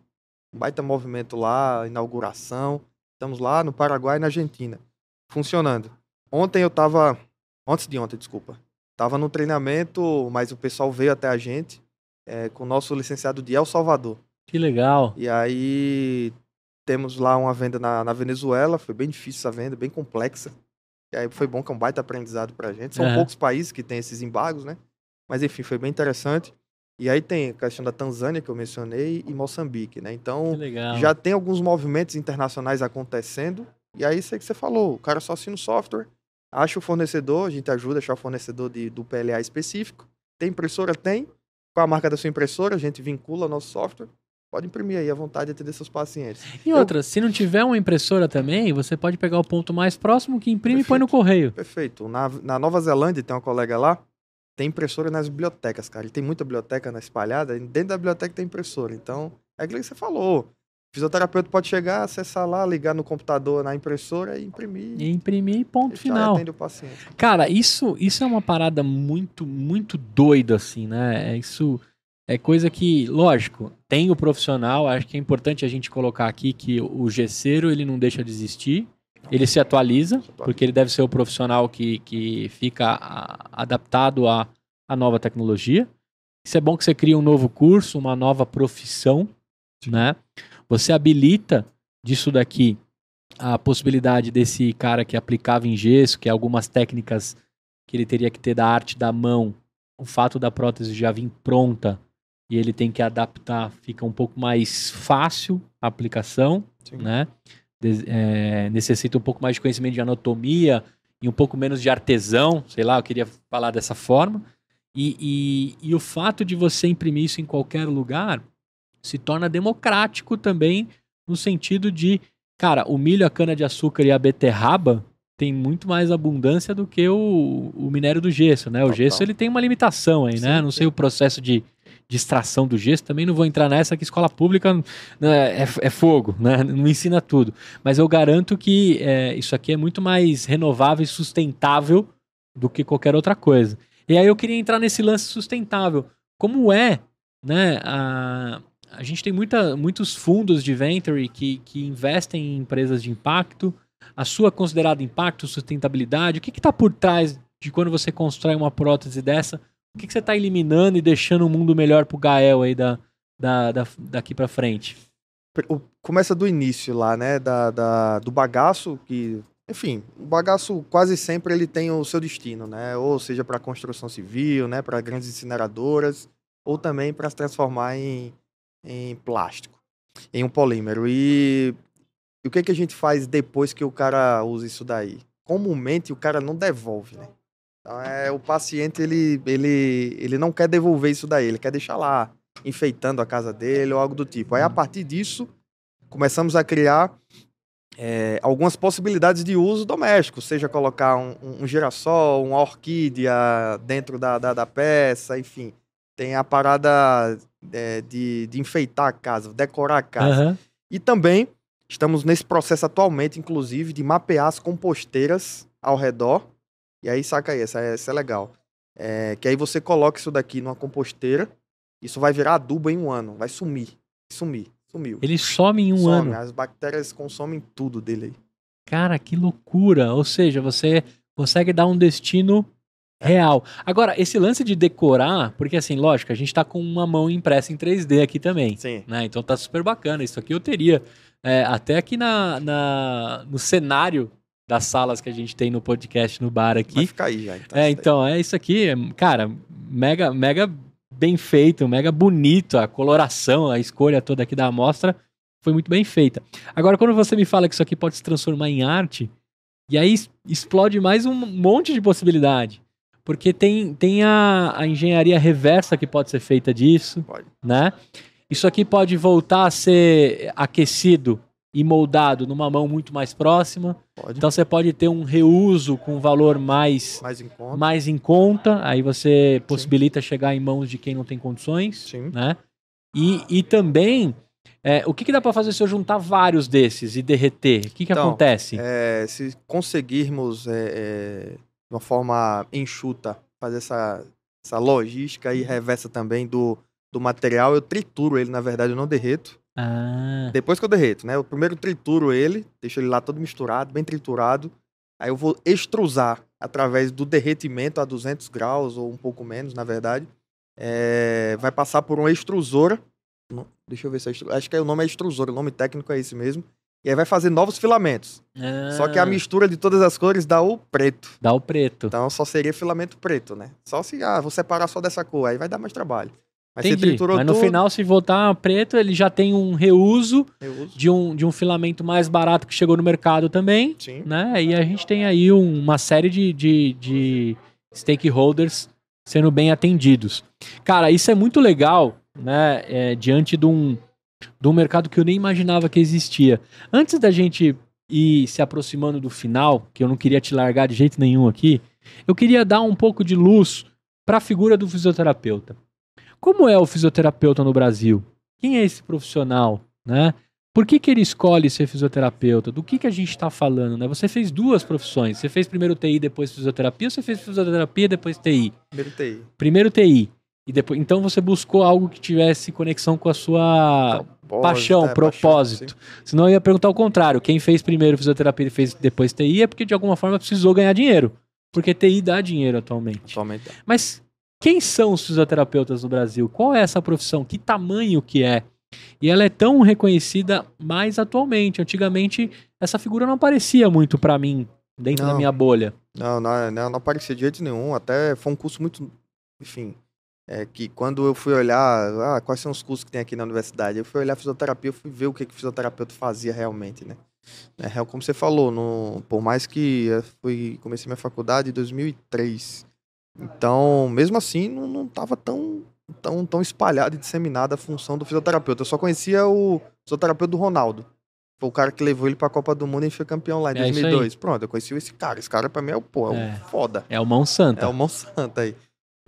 um baita movimento lá, inauguração. Estamos lá no Paraguai e na Argentina, funcionando. Ontem eu estava antes de ontem, desculpa, estava no treinamento, mas o pessoal veio até a gente é, com o nosso licenciado de El Salvador. Que legal. E aí temos lá uma venda na, na Venezuela, foi bem difícil essa venda, bem complexa. E aí foi bom que é um baita aprendizado pra gente. São poucos países que têm esses embargos, né? Mas enfim, foi bem interessante. E aí tem a questão da Tanzânia que eu mencionei e Moçambique, né? Então, já tem alguns movimentos internacionais acontecendo. E aí isso aí que você falou, o cara só assina o software, acha o fornecedor, a gente ajuda a achar o fornecedor de, do PLA específico. Tem impressora? Tem. Qual a marca da sua impressora? A gente vincula nosso software. Pode imprimir aí à vontade e atender seus pacientes. E outra, eu... se não tiver uma impressora também, você pode pegar o ponto mais próximo que imprime perfeito, e põe no correio. Perfeito. Na, na Nova Zelândia, tem uma colega lá, tem impressora nas bibliotecas, cara. Ele tem muita biblioteca na espalhada, dentro da biblioteca tem impressora. Então, é aquilo que você falou. O fisioterapeuta pode chegar, acessar lá, ligar no computador, na impressora e imprimir. E imprimir, ponto final. Atende o paciente. Cara, isso, isso é uma parada muito, muito doida, assim, né? É isso é coisa que, lógico, tem o profissional, acho que é importante a gente colocar aqui que o gesseiro ele não deixa de existir, ele se atualiza, porque ele deve ser o profissional que, que fica a, adaptado à, à nova tecnologia. Isso é bom que você cria um novo curso, uma nova profissão, né? Você habilita disso daqui a possibilidade desse cara que aplicava em gesso, que é algumas técnicas que ele teria que ter da arte da mão, o fato da prótese já vir pronta, e ele tem que adaptar, fica um pouco mais fácil a aplicação, Sim. né? De, é, necessita um pouco mais de conhecimento de anatomia e um pouco menos de artesão, sei lá, eu queria falar dessa forma. E, e, e o fato de você imprimir isso em qualquer lugar se torna democrático também, no sentido de, cara, o milho, a cana-de-açúcar e a beterraba tem muito mais abundância do que o, o minério do gesso, né? O gesso ele tem uma limitação aí, né? Sim, né? Não sei o processo de extração do gesso, também não vou entrar nessa que escola pública né, é, é, fogo, né? não ensina tudo. Mas eu garanto que é, isso aqui é muito mais renovável e sustentável do que qualquer outra coisa. E aí eu queria entrar nesse lance sustentável. Como é, né? A, a gente tem muita, muitos fundos de venture que, que investem em empresas de impacto. A sua considerada impacto, sustentabilidade, o que está por trás de quando você constrói uma prótese dessa? O que, que você está eliminando e deixando um mundo melhor pro Gael aí da, da, da daqui para frente? Começa do início lá, né? Da, da, do bagaço que. Enfim, o bagaço quase sempre ele tem o seu destino, né? Ou seja, para construção civil, né? Para grandes incineradoras, ou também para se transformar em, em plástico, em um polímero. E e o que, que a gente faz depois que o cara usa isso daí? Comumente o cara não devolve, né? Então, é, o paciente, ele, ele, ele não quer devolver isso daí, ele quer deixar lá, enfeitando a casa dele ou algo do tipo. Aí, a partir disso, começamos a criar é, algumas possibilidades de uso doméstico, seja colocar um, um girassol, uma orquídea dentro da, da, da, peça, enfim. Tem a parada é, de, de enfeitar a casa, decorar a casa. Uhum. E também estamos nesse processo atualmente, inclusive, de mapear as composteiras ao redor e aí, saca aí, essa, é, essa é legal. É, que aí você coloca isso daqui numa composteira, isso vai virar adubo em um ano, vai sumir, sumir, sumiu. Ele some em um some, ano. As bactérias consomem tudo dele aí. Cara, que loucura! Ou seja, você consegue dar um destino real. Agora, esse lance de decorar, porque assim, lógico, a gente tá com uma mão impressa em 3D aqui também. Sim. Né? Então tá super bacana. Isso aqui eu teria. É, até aqui na, na, no cenário das salas que a gente tem no podcast no bar aqui. Vai ficar aí já. Então, é, então, é isso aqui. É, cara, mega, mega bem feito, mega bonito a coloração, a escolha toda aqui da amostra foi muito bem feita. Agora, quando você me fala que isso aqui pode se transformar em arte, e aí explode mais um monte de possibilidade. Porque tem, tem a, a engenharia reversa que pode ser feita disso, pode. né? Isso aqui pode voltar a ser aquecido e moldado numa mão muito mais próxima. Pode. Então você pode ter um reuso com valor mais, mais, em, conta. Mais em conta. Aí você possibilita Sim. chegar em mãos de quem não tem condições. Sim. Né? E, e também, é, o que, que dá para fazer se eu juntar vários desses e derreter? O que, que então, acontece? É, se conseguirmos, é, é de uma forma enxuta, fazer essa, essa logística e uhum. reversa também do, do material, eu trituro ele, na verdade, eu não derreto ah. Depois que eu derreto, né? Eu primeiro trituro ele, deixo ele lá todo misturado, bem triturado. Aí eu vou extrusar através do derretimento a 200 graus ou um pouco menos, na verdade. É... vai passar por uma extrusora. Deixa eu ver se é extrusora. Acho que é o nome é extrusora, o nome técnico é esse mesmo. E aí vai fazer novos filamentos. Ah. Só que a ah. mistura de todas as cores dá o preto. Dá o preto. Então só seria filamento preto, né? Só se, ah, vou separar só dessa cor, aí vai dar mais trabalho. Mas Entendi. você triturou Mas no final, se voltar preto, ele já tem um reuso, reuso, De, um, de um filamento mais barato que chegou no mercado também. Sim. Né? E a gente tem aí um, uma série de, de, de stakeholders sendo bem atendidos. Cara, isso é muito legal, né? É, diante de um, de um mercado que eu nem imaginava que existia. Antes da gente ir se aproximando do final, que eu não queria te largar de jeito nenhum aqui, eu queria dar um pouco de luz para a figura do fisioterapeuta. Como é o fisioterapeuta no Brasil? Quem é esse profissional, né? Por que, que ele escolhe ser fisioterapeuta? Do que, que a gente está falando? Né? Você fez duas profissões. Você fez primeiro TI, depois fisioterapia, ou você fez fisioterapia, depois TI? Primeiro TI. Primeiro TI. E depois, então você buscou algo que tivesse conexão com a sua propósito, paixão, é, propósito. Paixão, Senão eu ia perguntar o contrário. Quem fez primeiro fisioterapia e fez depois TI é porque de alguma forma precisou ganhar dinheiro. Porque TI dá dinheiro atualmente. Atualmente. Mas quem são os fisioterapeutas no Brasil? Qual é essa profissão? Que tamanho que é? E ela é tão reconhecida mais atualmente. Antigamente, essa figura não aparecia muito para mim, dentro não, da minha bolha. Não, não, não aparecia de jeito nenhum. Até foi um curso muito. Enfim, é que quando eu fui olhar, ah, quais são os cursos que tem aqui na universidade? Eu fui olhar fisioterapia, eu fui ver o que, que o fisioterapeuta fazia realmente, né? É, é como você falou, no, por mais que eu fui, comecei minha faculdade em 2003, então, mesmo assim, não estava tão, tão, tão espalhada e disseminada a função do fisioterapeuta. Eu só conhecia o fisioterapeuta do Ronaldo. Foi o cara que levou ele pra Copa do Mundo e foi campeão lá em é 2002. Pronto, eu conheci esse cara. Esse cara pra mim é o pô, é, é. Um foda. É o Mão Santa. É o Mão Santa aí.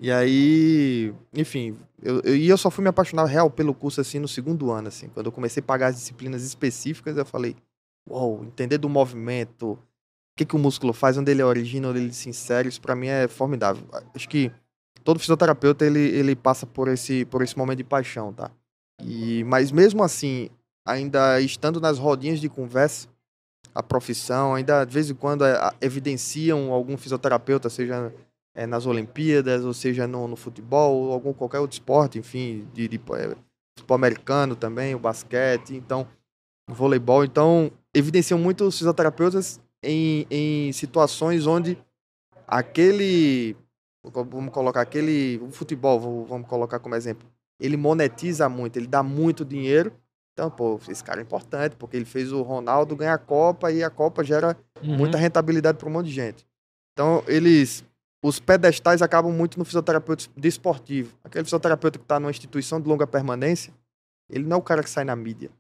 E aí, enfim, eu, eu, e eu só fui me apaixonar real pelo curso assim no segundo ano, assim. Quando eu comecei a pagar as disciplinas específicas, eu falei, uou, entender do movimento, o que, que o músculo faz, onde ele origina, onde ele se insere, isso para mim é formidável. Acho que todo fisioterapeuta ele, ele passa por esse, por esse momento de paixão, tá? E, mas mesmo assim, ainda estando nas rodinhas de conversa, a profissão, ainda de vez em quando é, evidenciam algum fisioterapeuta, seja é, nas Olimpíadas, ou seja no, no, futebol, ou algum qualquer outro esporte, enfim, de, de, é, futebol americano também, o basquete, então, o voleibol. Então, evidenciam muito os fisioterapeutas em, em situações onde aquele. Vamos colocar aquele. O futebol, vamos colocar como exemplo. Ele monetiza muito, ele dá muito dinheiro. Então, pô, esse cara é importante, porque ele fez o Ronaldo ganhar a Copa e a Copa gera uhum. muita rentabilidade para um monte de gente. Então, eles. Os pedestais acabam muito no fisioterapeuta desportivo. Aquele fisioterapeuta que está numa instituição de longa permanência, ele não é o cara que sai na mídia.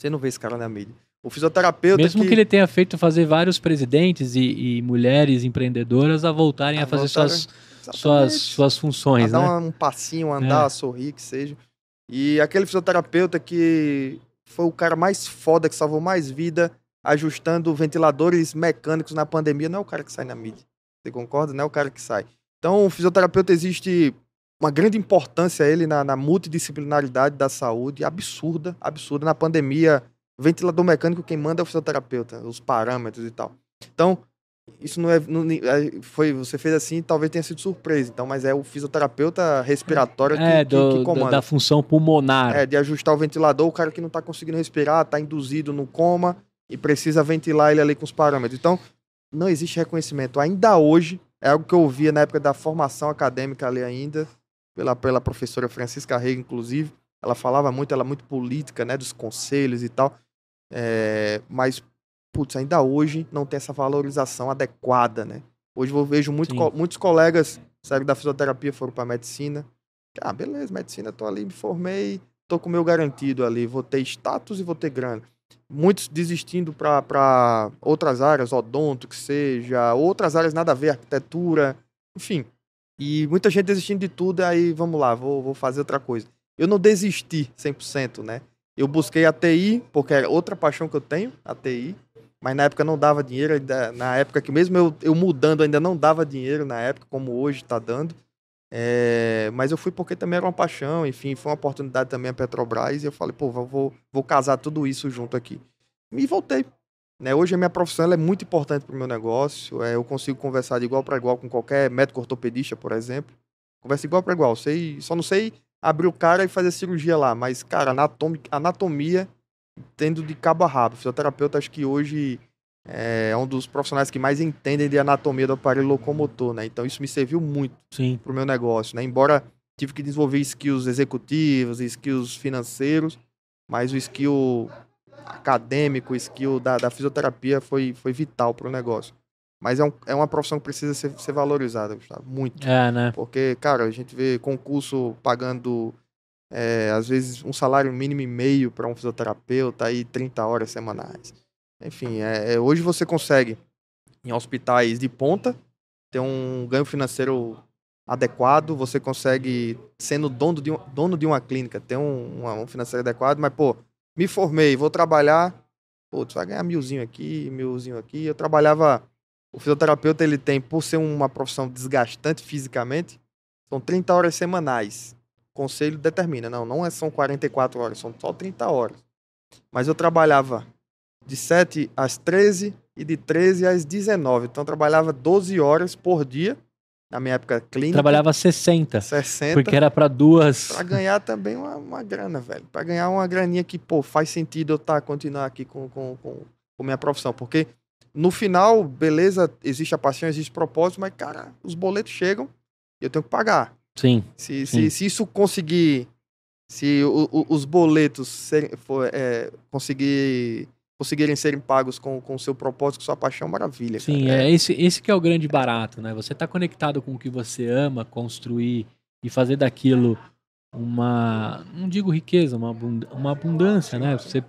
Você não vê esse cara na mídia. O fisioterapeuta. Mesmo que... que ele tenha feito fazer vários presidentes e, e mulheres empreendedoras a voltarem a, a fazer voltarem, suas, suas, suas funções. A né? dar um passinho, andar, é. sorrir, que seja. E aquele fisioterapeuta que foi o cara mais foda, que salvou mais vida, ajustando ventiladores mecânicos na pandemia, não é o cara que sai na mídia. Você concorda? Não é o cara que sai. Então, o fisioterapeuta existe uma grande importância ele na, na multidisciplinaridade da saúde, absurda, absurda. Na pandemia, Ventilador mecânico, quem manda é o fisioterapeuta, os parâmetros e tal. Então, isso não é. Não, foi, você fez assim talvez tenha sido surpresa, então, mas é o fisioterapeuta respiratório que, é, do, que, que comanda. Da função pulmonar. É, de ajustar o ventilador, o cara que não está conseguindo respirar, está induzido no coma e precisa ventilar ele ali com os parâmetros. Então, não existe reconhecimento. Ainda hoje, é algo que eu ouvia na época da formação acadêmica ali ainda, pela, pela professora Francisca Rega, inclusive. Ela falava muito, ela é muito política, né, dos conselhos e tal. É, mas, putz, ainda hoje não tem essa valorização adequada, né? Hoje eu vejo muito co muitos colegas saíram da fisioterapia, foram para medicina. Ah, beleza, medicina, tô ali, me formei, tô com o meu garantido ali, vou ter status e vou ter grana. Muitos desistindo para outras áreas, odonto que seja, outras áreas nada a ver, arquitetura, enfim. E muita gente desistindo de tudo, aí vamos lá, vou, vou fazer outra coisa. Eu não desisti 100%, né? Eu busquei a TI, porque era outra paixão que eu tenho, a TI. Mas na época não dava dinheiro, ainda, na época que mesmo eu, eu mudando ainda não dava dinheiro na época, como hoje está dando. É, mas eu fui porque também era uma paixão, enfim, foi uma oportunidade também a Petrobras, e eu falei, pô, vou, vou casar tudo isso junto aqui. E voltei. Né? Hoje a minha profissão é muito importante para o meu negócio, é, eu consigo conversar de igual para igual com qualquer médico ortopedista, por exemplo. Conversa igual para igual, sei, só não sei abrir o cara e fazer cirurgia lá. Mas, cara, anatomia, anatomia tendo de cabo a rabo. Fisioterapeuta, acho que hoje eh, é um dos profissionais que mais entendem de anatomia do aparelho locomotor, né? Então isso me serviu muito Sim. pro meu negócio, né? Embora tive que desenvolver skills executivos, skills financeiros, mas o skill acadêmico, o skill da, da fisioterapia foi, foi vital pro negócio. Mas é, um, é uma profissão que precisa ser, ser valorizada, Gustavo. Muito. É, né? Porque, cara, a gente vê concurso pagando, é, às vezes, um salário mínimo e meio para um fisioterapeuta aí 30 horas semanais. Enfim, é, é, hoje você consegue, em hospitais de ponta, ter um ganho financeiro adequado. Você consegue, sendo dono de, um, dono de uma clínica, ter um, um financeiro adequado. Mas, pô, me formei, vou trabalhar. Pô, tu vai ganhar milzinho aqui, milzinho aqui. Eu trabalhava o fisioterapeuta ele tem, por ser uma profissão desgastante fisicamente, são 30 horas semanais. O conselho determina, não, não é são 44 horas, são só 30 horas. Mas eu trabalhava de 7 às 13 e de 13 às 19. Então eu trabalhava 12 horas por dia na minha época clínica. Trabalhava 60. 60. Porque era para duas. Para ganhar também uma, uma grana, velho. Para ganhar uma graninha que, pô, faz sentido eu tá, continuar aqui com, com, com, com minha profissão. Porque no final, beleza, existe a paixão, existe propósito, mas, cara, os boletos chegam e eu tenho que pagar. Sim. Se, sim. se, se isso conseguir. Se o, o, os boletos ser, for, é, conseguir conseguirem serem pagos com o seu propósito, com sua paixão, maravilha. Sim, cara. é esse, esse que é o grande barato, né? Você está conectado com o que você ama, construir e fazer daquilo uma, não digo riqueza, uma, uma abundância, né? Você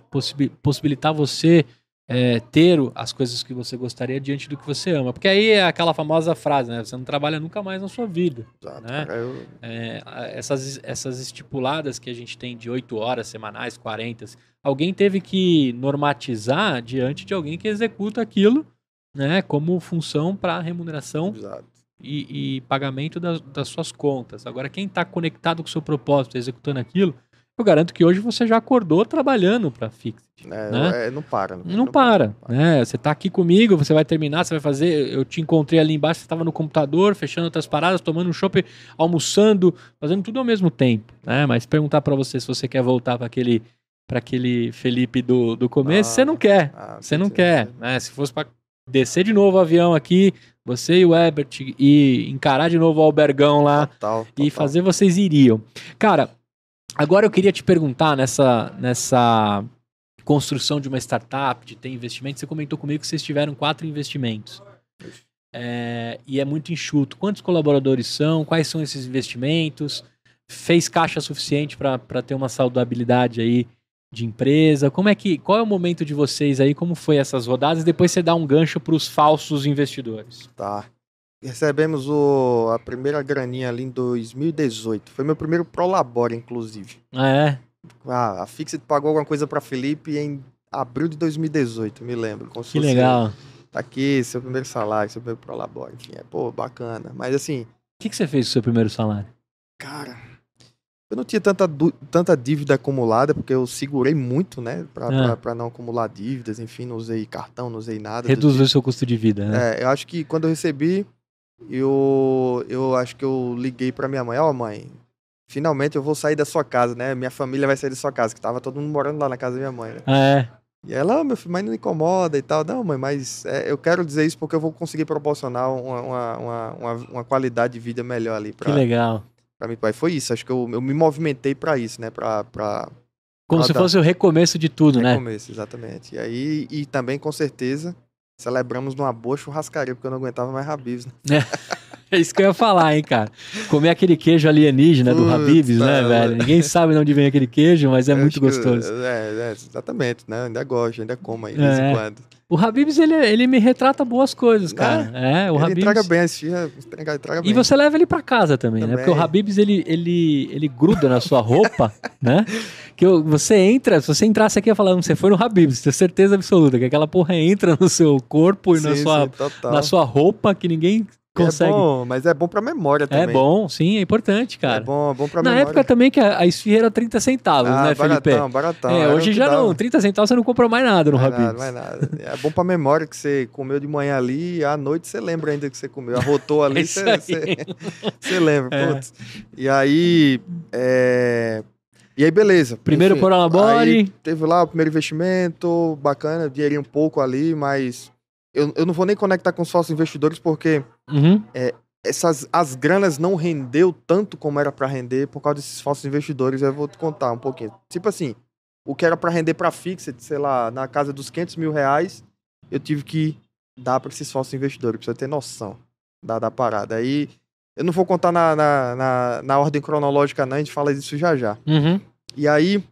possibilitar você é, ter as coisas que você gostaria diante do que você ama. Porque aí é aquela famosa frase, né? Você não trabalha nunca mais na sua vida. Exato. Né? Eu... É, essas, essas estipuladas que a gente tem de 8 horas semanais, 40, alguém teve que normatizar diante de alguém que executa aquilo né, como função para remuneração e, e, pagamento das, das suas contas. Agora, quem está conectado com o seu propósito, executando aquilo, eu garanto que hoje você já acordou trabalhando para Fixit. É, né? é, não para. Não, não, não para, para, Né? Você está aqui comigo, você vai terminar, você vai fazer. Eu te encontrei ali embaixo, você estava no computador, fechando outras paradas, tomando um shopping, almoçando, fazendo tudo ao mesmo tempo. Né? Mas perguntar para você se você quer voltar para aquele para aquele Felipe do, do começo, ah, você não ah, quer. Ah, você não quer. Né? Se fosse para descer de novo o avião aqui, você e o Ebert, e encarar de novo o albergão lá total, total. e fazer, vocês iriam. Cara, Agora eu queria te perguntar nessa, nessa construção de uma startup, de ter investimento. Você comentou comigo que vocês tiveram quatro investimentos. É, e é muito enxuto. Quantos colaboradores são? Quais são esses investimentos? Fez caixa suficiente para ter uma saudabilidade aí de empresa? Como é que qual é o momento de vocês aí? Como foi essas rodadas? Depois você dá um gancho para os falsos investidores. Tá. Recebemos o, a primeira graninha ali em 2018. Foi meu primeiro prolabore, inclusive. Ah, é? a Fixit pagou alguma coisa para Felipe em abril de 2018, me lembro. que legal. Tá aqui, seu primeiro salário, seu primeiro prolabore, enfim. É, pô, bacana. Mas assim... O que, que você fez com seu primeiro salário? Cara, eu não tinha tanta, tanta dívida acumulada, porque eu segurei muito, né? Pra, ah. pra, pra não acumular dívidas, enfim, não usei cartão, não usei nada. Reduziu o tipo. seu custo de vida, né? É, eu acho que quando eu recebi, eu, eu acho que eu liguei para minha mãe, ó oh, mãe, finalmente eu vou sair da sua casa, né? Minha família vai sair da sua casa, que tava todo mundo morando lá na casa da minha mãe, né? Ah, é. E ela, oh, meu filho, mas não incomoda e tal. Não, mãe, mas é, eu quero dizer isso porque eu vou conseguir proporcionar uma, uma, uma, uma qualidade de vida melhor ali. Pra, que legal. Pra mim, pai. Foi isso, acho que eu, eu me movimentei para isso, né? Pra, pra, Como pra se dar... fosse o recomeço de tudo, recomeço, né? Recomeço, exatamente. E aí, e também, com certeza, Celebramos numa boa churrascaria, porque eu não aguentava mais rabis, né? É, é isso que eu ia falar, hein, cara. Comer aquele queijo alienígena Puta, do Habibs, né, é, velho? Ninguém sabe de onde vem aquele queijo, mas é muito gostoso. Que, é, é, exatamente, né? Ainda gosto, ainda como aí de vez em é. quando. O Habibs, ele, ele me retrata boas coisas, né? cara. É, é o ele Habibs... bem, assistir, é, entrega, traga bem. E você leva ele para casa também, também, né? Porque o Habibs, ele, ele, ele gruda na sua roupa, né? Que eu, você entra, se você entrasse aqui falando, você foi no Habibs, tenho certeza absoluta que aquela porra entra no seu corpo e sim, na, sua, sim, na sua roupa que ninguém é consegue. É bom, mas é bom pra memória é também. É bom, sim, é importante, é cara. É bom, é bom pra Na memória. Na época também que a, a esfirra era 30 centavos, ah, né, baratão, Felipe? Baratão, é, hoje já não. 30 centavos você não compra mais nada no Rabibs. Não, não é nada. É bom pra memória que você comeu de manhã ali e à noite você lembra ainda que você comeu. Arrotou ali, é você, você, você, lembra. É. E aí... É... E aí, beleza. Primeiro por Alabore. Teve lá o primeiro investimento, bacana, dinheirinho um pouco ali, mas eu, eu não vou nem conectar com sócios investidores porque Uhum. É, essas, as granas não rendeu tanto como era para render por causa desses falsos investidores. Eu vou te contar um pouquinho. Tipo assim, o que era para render para fixa, sei lá, na casa dos 500 mil reais, eu tive que dar para esses falsos investidores, Precisa ter noção da, da parada. Aí eu não vou contar na, na, na, na, ordem cronológica, não, a gente fala isso já já. Uhum. E aí,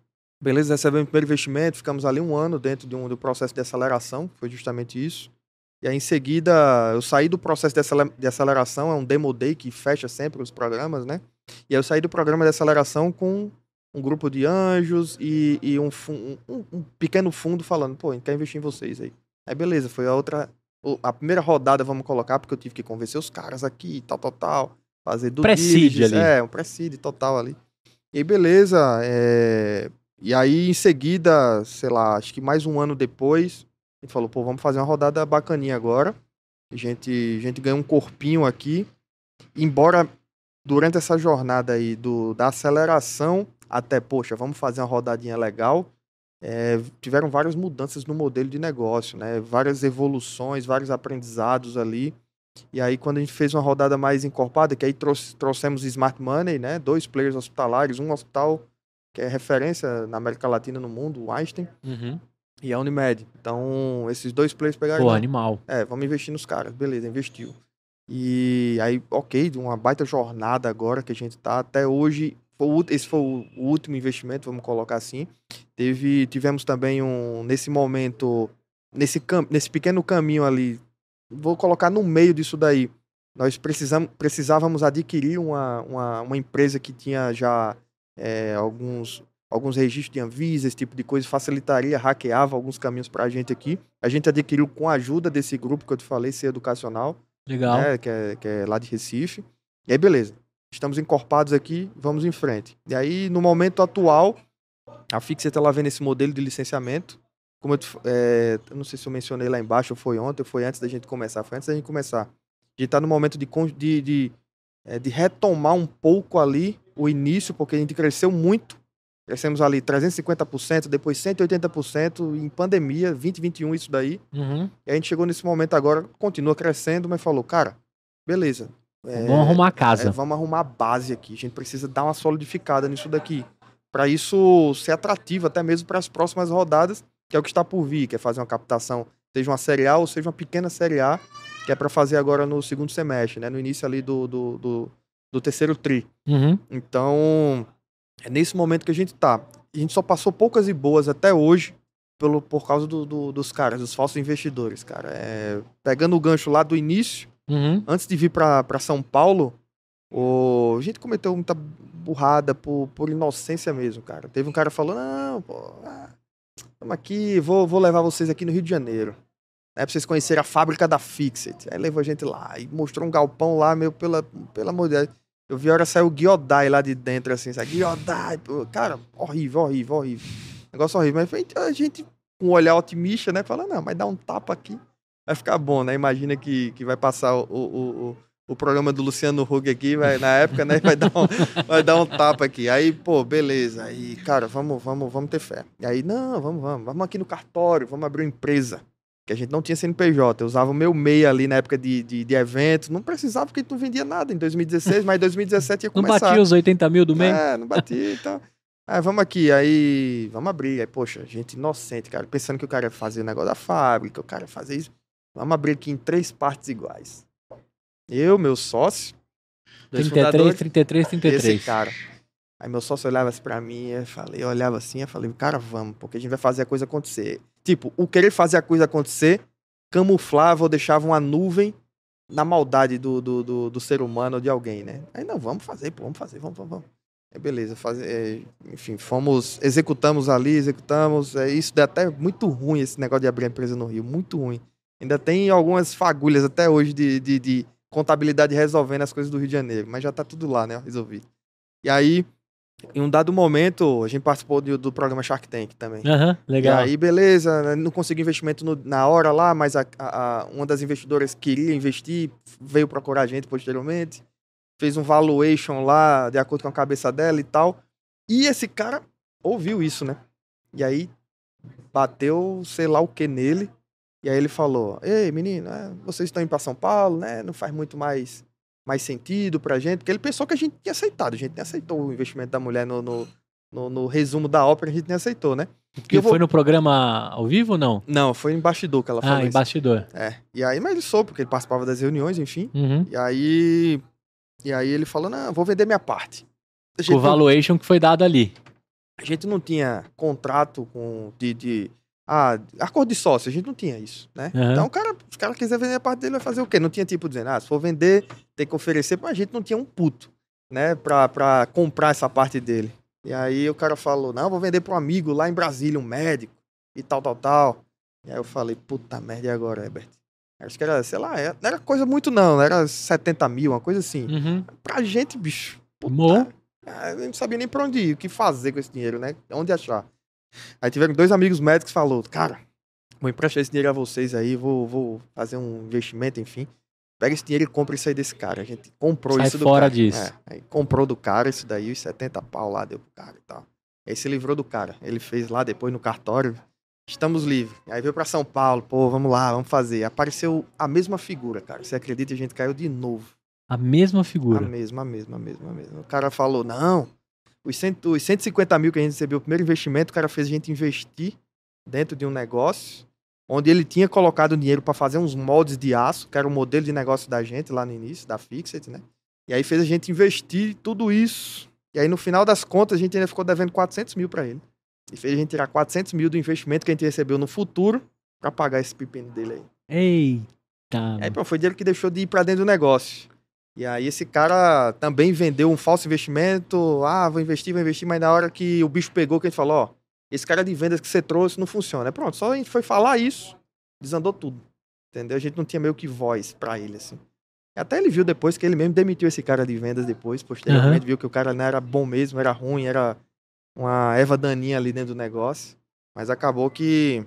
beleza, recebemos o primeiro investimento, ficamos ali um ano dentro de um, do processo de aceleração, foi justamente isso. E aí, em seguida, eu saí do processo de aceleração, é um demo day que fecha sempre os programas, né? E aí eu saí do programa de aceleração com um grupo de anjos e, e um, um, um, pequeno fundo falando, pô, a gente quer investir em vocês aí. Aí beleza, foi a outra, a primeira rodada, vamos colocar, porque eu tive que convencer os caras aqui, tal, tal, tal. Fazer do Preside ali. É, um preside total ali. E aí, beleza, é... E aí, em seguida, sei lá, acho que mais um ano depois, gente falou, pô, vamos fazer uma rodada bacaninha agora. A gente, a gente ganhou um corpinho aqui. Embora durante essa jornada aí do, da aceleração até, poxa, vamos fazer uma rodadinha legal, é, tiveram várias mudanças no modelo de negócio, né? Várias evoluções, vários aprendizados ali. E aí, quando a gente fez uma rodada mais encorpada, que aí trouxe, trouxemos Smart Money, né? Dois players hospitalares, um hospital que é referência na América Latina, no mundo, o Einstein. Uhum e a Unimed. Então, esses dois players pegaram. Pô, animal. É, vamos investir nos caras. Beleza, investiu. E aí, ok, de uma baita jornada agora que a gente tá. Até hoje, esse foi o último investimento, vamos colocar assim. Teve, tivemos também um, nesse momento, nesse, nesse pequeno caminho ali, vou colocar no meio disso daí. Nós precisamos, precisávamos adquirir uma, uma, uma empresa que tinha já é, alguns alguns registros de Anvisa, esse tipo de coisa, facilitaria, hackeava alguns caminhos para a gente aqui. A gente adquiriu com a ajuda desse grupo que eu te falei, ser educacional. Legal. Né, que, é, que é lá de Recife. E aí, beleza. Estamos encorpados aqui, vamos em frente. E aí, no momento atual, a Fixer está lá vendo esse modelo de licenciamento. Como eu, te, é, não sei se eu mencionei lá embaixo, ou foi ontem, ou foi antes da gente começar. Foi antes da gente começar. A gente está no momento de, de, de, é, de retomar um pouco ali o início, porque a gente cresceu muito Crescemos ali 350%, depois 180% em pandemia, 2021 isso daí. Uhum. E a gente chegou nesse momento agora, continua crescendo, mas falou, cara, beleza. É, vamos arrumar a é, casa. É, vamos arrumar a base aqui. A gente precisa dar uma solidificada nisso daqui. Para isso ser atrativo até mesmo para as próximas rodadas, que é o que está por vir, que é fazer uma captação, seja uma Série A ou seja uma pequena Série A, que é para fazer agora no segundo semestre, né? No início ali do, do, do, do terceiro tri. Uhum. Então é nesse momento que a gente tá. A gente só passou poucas e boas até hoje pelo, por causa do, do, dos caras, dos falsos investidores, cara. É, pegando o gancho lá do início, uhum. antes de vir para São Paulo, o, a gente cometeu muita burrada por, por inocência mesmo, cara. Teve um cara falando, não, pô, ah, aqui, vou, vou levar vocês aqui no Rio de Janeiro. É pra vocês conhecerem a fábrica da Fixit. Aí levou a gente lá e mostrou um galpão lá, meio pela, pela amor eu vi a hora sair o Giodai lá de dentro, assim, sabe? Giodai, cara, horrível, horrível, horrível. Negócio horrível. Mas a gente, com um olhar otimista, né? Fala, não, mas dá um tapa aqui, vai ficar bom, né? Imagina que, que vai passar o, o, o, o programa do Luciano Huck aqui, vai, na época, né? Vai dar, um, vai dar um tapa aqui. Aí, pô, beleza. Aí, cara, vamos, vamos, vamos ter fé. e Aí, não, vamos, vamos. Vamos aqui no cartório, vamos abrir uma empresa que a gente não tinha CNPJ, eu usava o meu MEI ali na época de, de, de evento, não precisava porque não vendia nada em 2016, mas em 2017 ia começar. Não batia os 80 mil do MEI? É, não batia e tal. Então. Aí ah, vamos aqui, aí vamos abrir. Aí, poxa, gente inocente, cara, pensando que o cara ia fazer o negócio da fábrica, o cara ia fazer isso. Vamos abrir aqui em três partes iguais. Eu, meu sócio, dois 33, 33, 33. Esse cara. Aí meu sócio olhava assim pra mim, eu falei, eu olhava assim, eu falei, cara, vamos, porque a gente vai fazer a coisa acontecer. Tipo, o querer fazer a coisa acontecer camuflava ou deixava uma nuvem na maldade do, do, do, do ser humano ou de alguém, né? Aí não, vamos fazer, pô, vamos fazer, vamos, vamos, vamos. É beleza, fazer, é, enfim, fomos, executamos ali, executamos. É, isso deu até muito ruim esse negócio de abrir a empresa no Rio, muito ruim. Ainda tem algumas fagulhas até hoje de, de, de contabilidade resolvendo as coisas do Rio de Janeiro, mas já tá tudo lá, né? Resolvido. E aí, em um dado momento, a gente participou do, do programa Shark Tank também. Uhum, legal. E aí, beleza, né, não consegui investimento no, na hora lá, mas a, a, uma das investidoras queria investir, veio procurar a gente posteriormente, fez um valuation lá, de acordo com a cabeça dela e tal. E esse cara ouviu isso, né? E aí, bateu sei lá o que nele. E aí ele falou: Ei, menino, é, vocês estão indo para São Paulo, né? Não faz muito mais mais sentido pra gente, porque ele pensou que a gente tinha aceitado, a gente nem aceitou o investimento da mulher no, no, no, no resumo da ópera, a gente nem aceitou, né? Porque vou... foi no programa ao vivo ou não? Não, foi em bastidor que ela ah, falou. Ah, em bastidor. É. E aí, mas ele soube, porque ele participava das reuniões, enfim. Uhum. E aí. E aí ele falou: não, vou vender minha parte. O valuation não... que foi dado ali. A gente não tinha contrato com, de, de ah, acordo de sócio, a gente não tinha isso, né? Uhum. Então, o cara, os caras quiser vender a parte dele, vai fazer o quê? Não tinha tipo dizendo, ah, se for vender, tem que oferecer, mas a gente não tinha um puto, né, pra, pra comprar essa parte dele. E aí o cara falou, não, vou vender pro um amigo lá em Brasília, um médico, e tal, tal, tal. E aí eu falei, puta merda, e agora, Herbert? Acho que era, sei lá, era, é, não era coisa muito não, era 70 mil, uma coisa assim. Uhum. Pra gente, bicho, puta, é, eu não sabia nem pra onde ir, o que fazer com esse dinheiro, né? Onde achar. Aí tiveram dois amigos médicos que falaram, cara, vou emprestar esse dinheiro a vocês aí, vou, vou fazer um investimento, enfim. Pega esse dinheiro e compra isso aí desse cara. A gente comprou Sai isso do fora cara. disso. É, aí comprou do cara isso daí, os 70 pau lá deu pro cara e tal. Aí se livrou do cara. Ele fez lá depois no cartório, estamos livres. Aí veio para São Paulo, pô, vamos lá, vamos fazer. Apareceu a mesma figura, cara. Você acredita, a gente caiu de novo. A mesma figura? A mesma, a mesma, a mesma, a mesma. O cara falou, não, os, cento, os 150 mil que a gente recebeu, o primeiro investimento, o cara fez a gente investir dentro de um negócio onde ele tinha colocado dinheiro para fazer uns moldes de aço, que era o modelo de negócio da gente lá no início, da Fixit, né? E aí fez a gente investir tudo isso. E aí, no final das contas, a gente ainda ficou devendo 400 mil para ele. E fez a gente tirar 400 mil do investimento que a gente recebeu no futuro para pagar esse pepino dele aí. Eita! Aí, pô, foi dinheiro que deixou de ir para dentro do negócio. E aí esse cara também vendeu um falso investimento. Ah, vou investir, vou investir, mas na hora que o bicho pegou, que a gente falou, ó, esse cara de vendas que você trouxe não funciona. É pronto, só a gente foi falar isso, desandou tudo. Entendeu? A gente não tinha meio que voz para ele, assim. Até ele viu depois que ele mesmo demitiu esse cara de vendas depois, posteriormente, uhum. viu que o cara não né, era bom mesmo, era ruim, era uma erva daninha ali dentro do negócio. Mas acabou que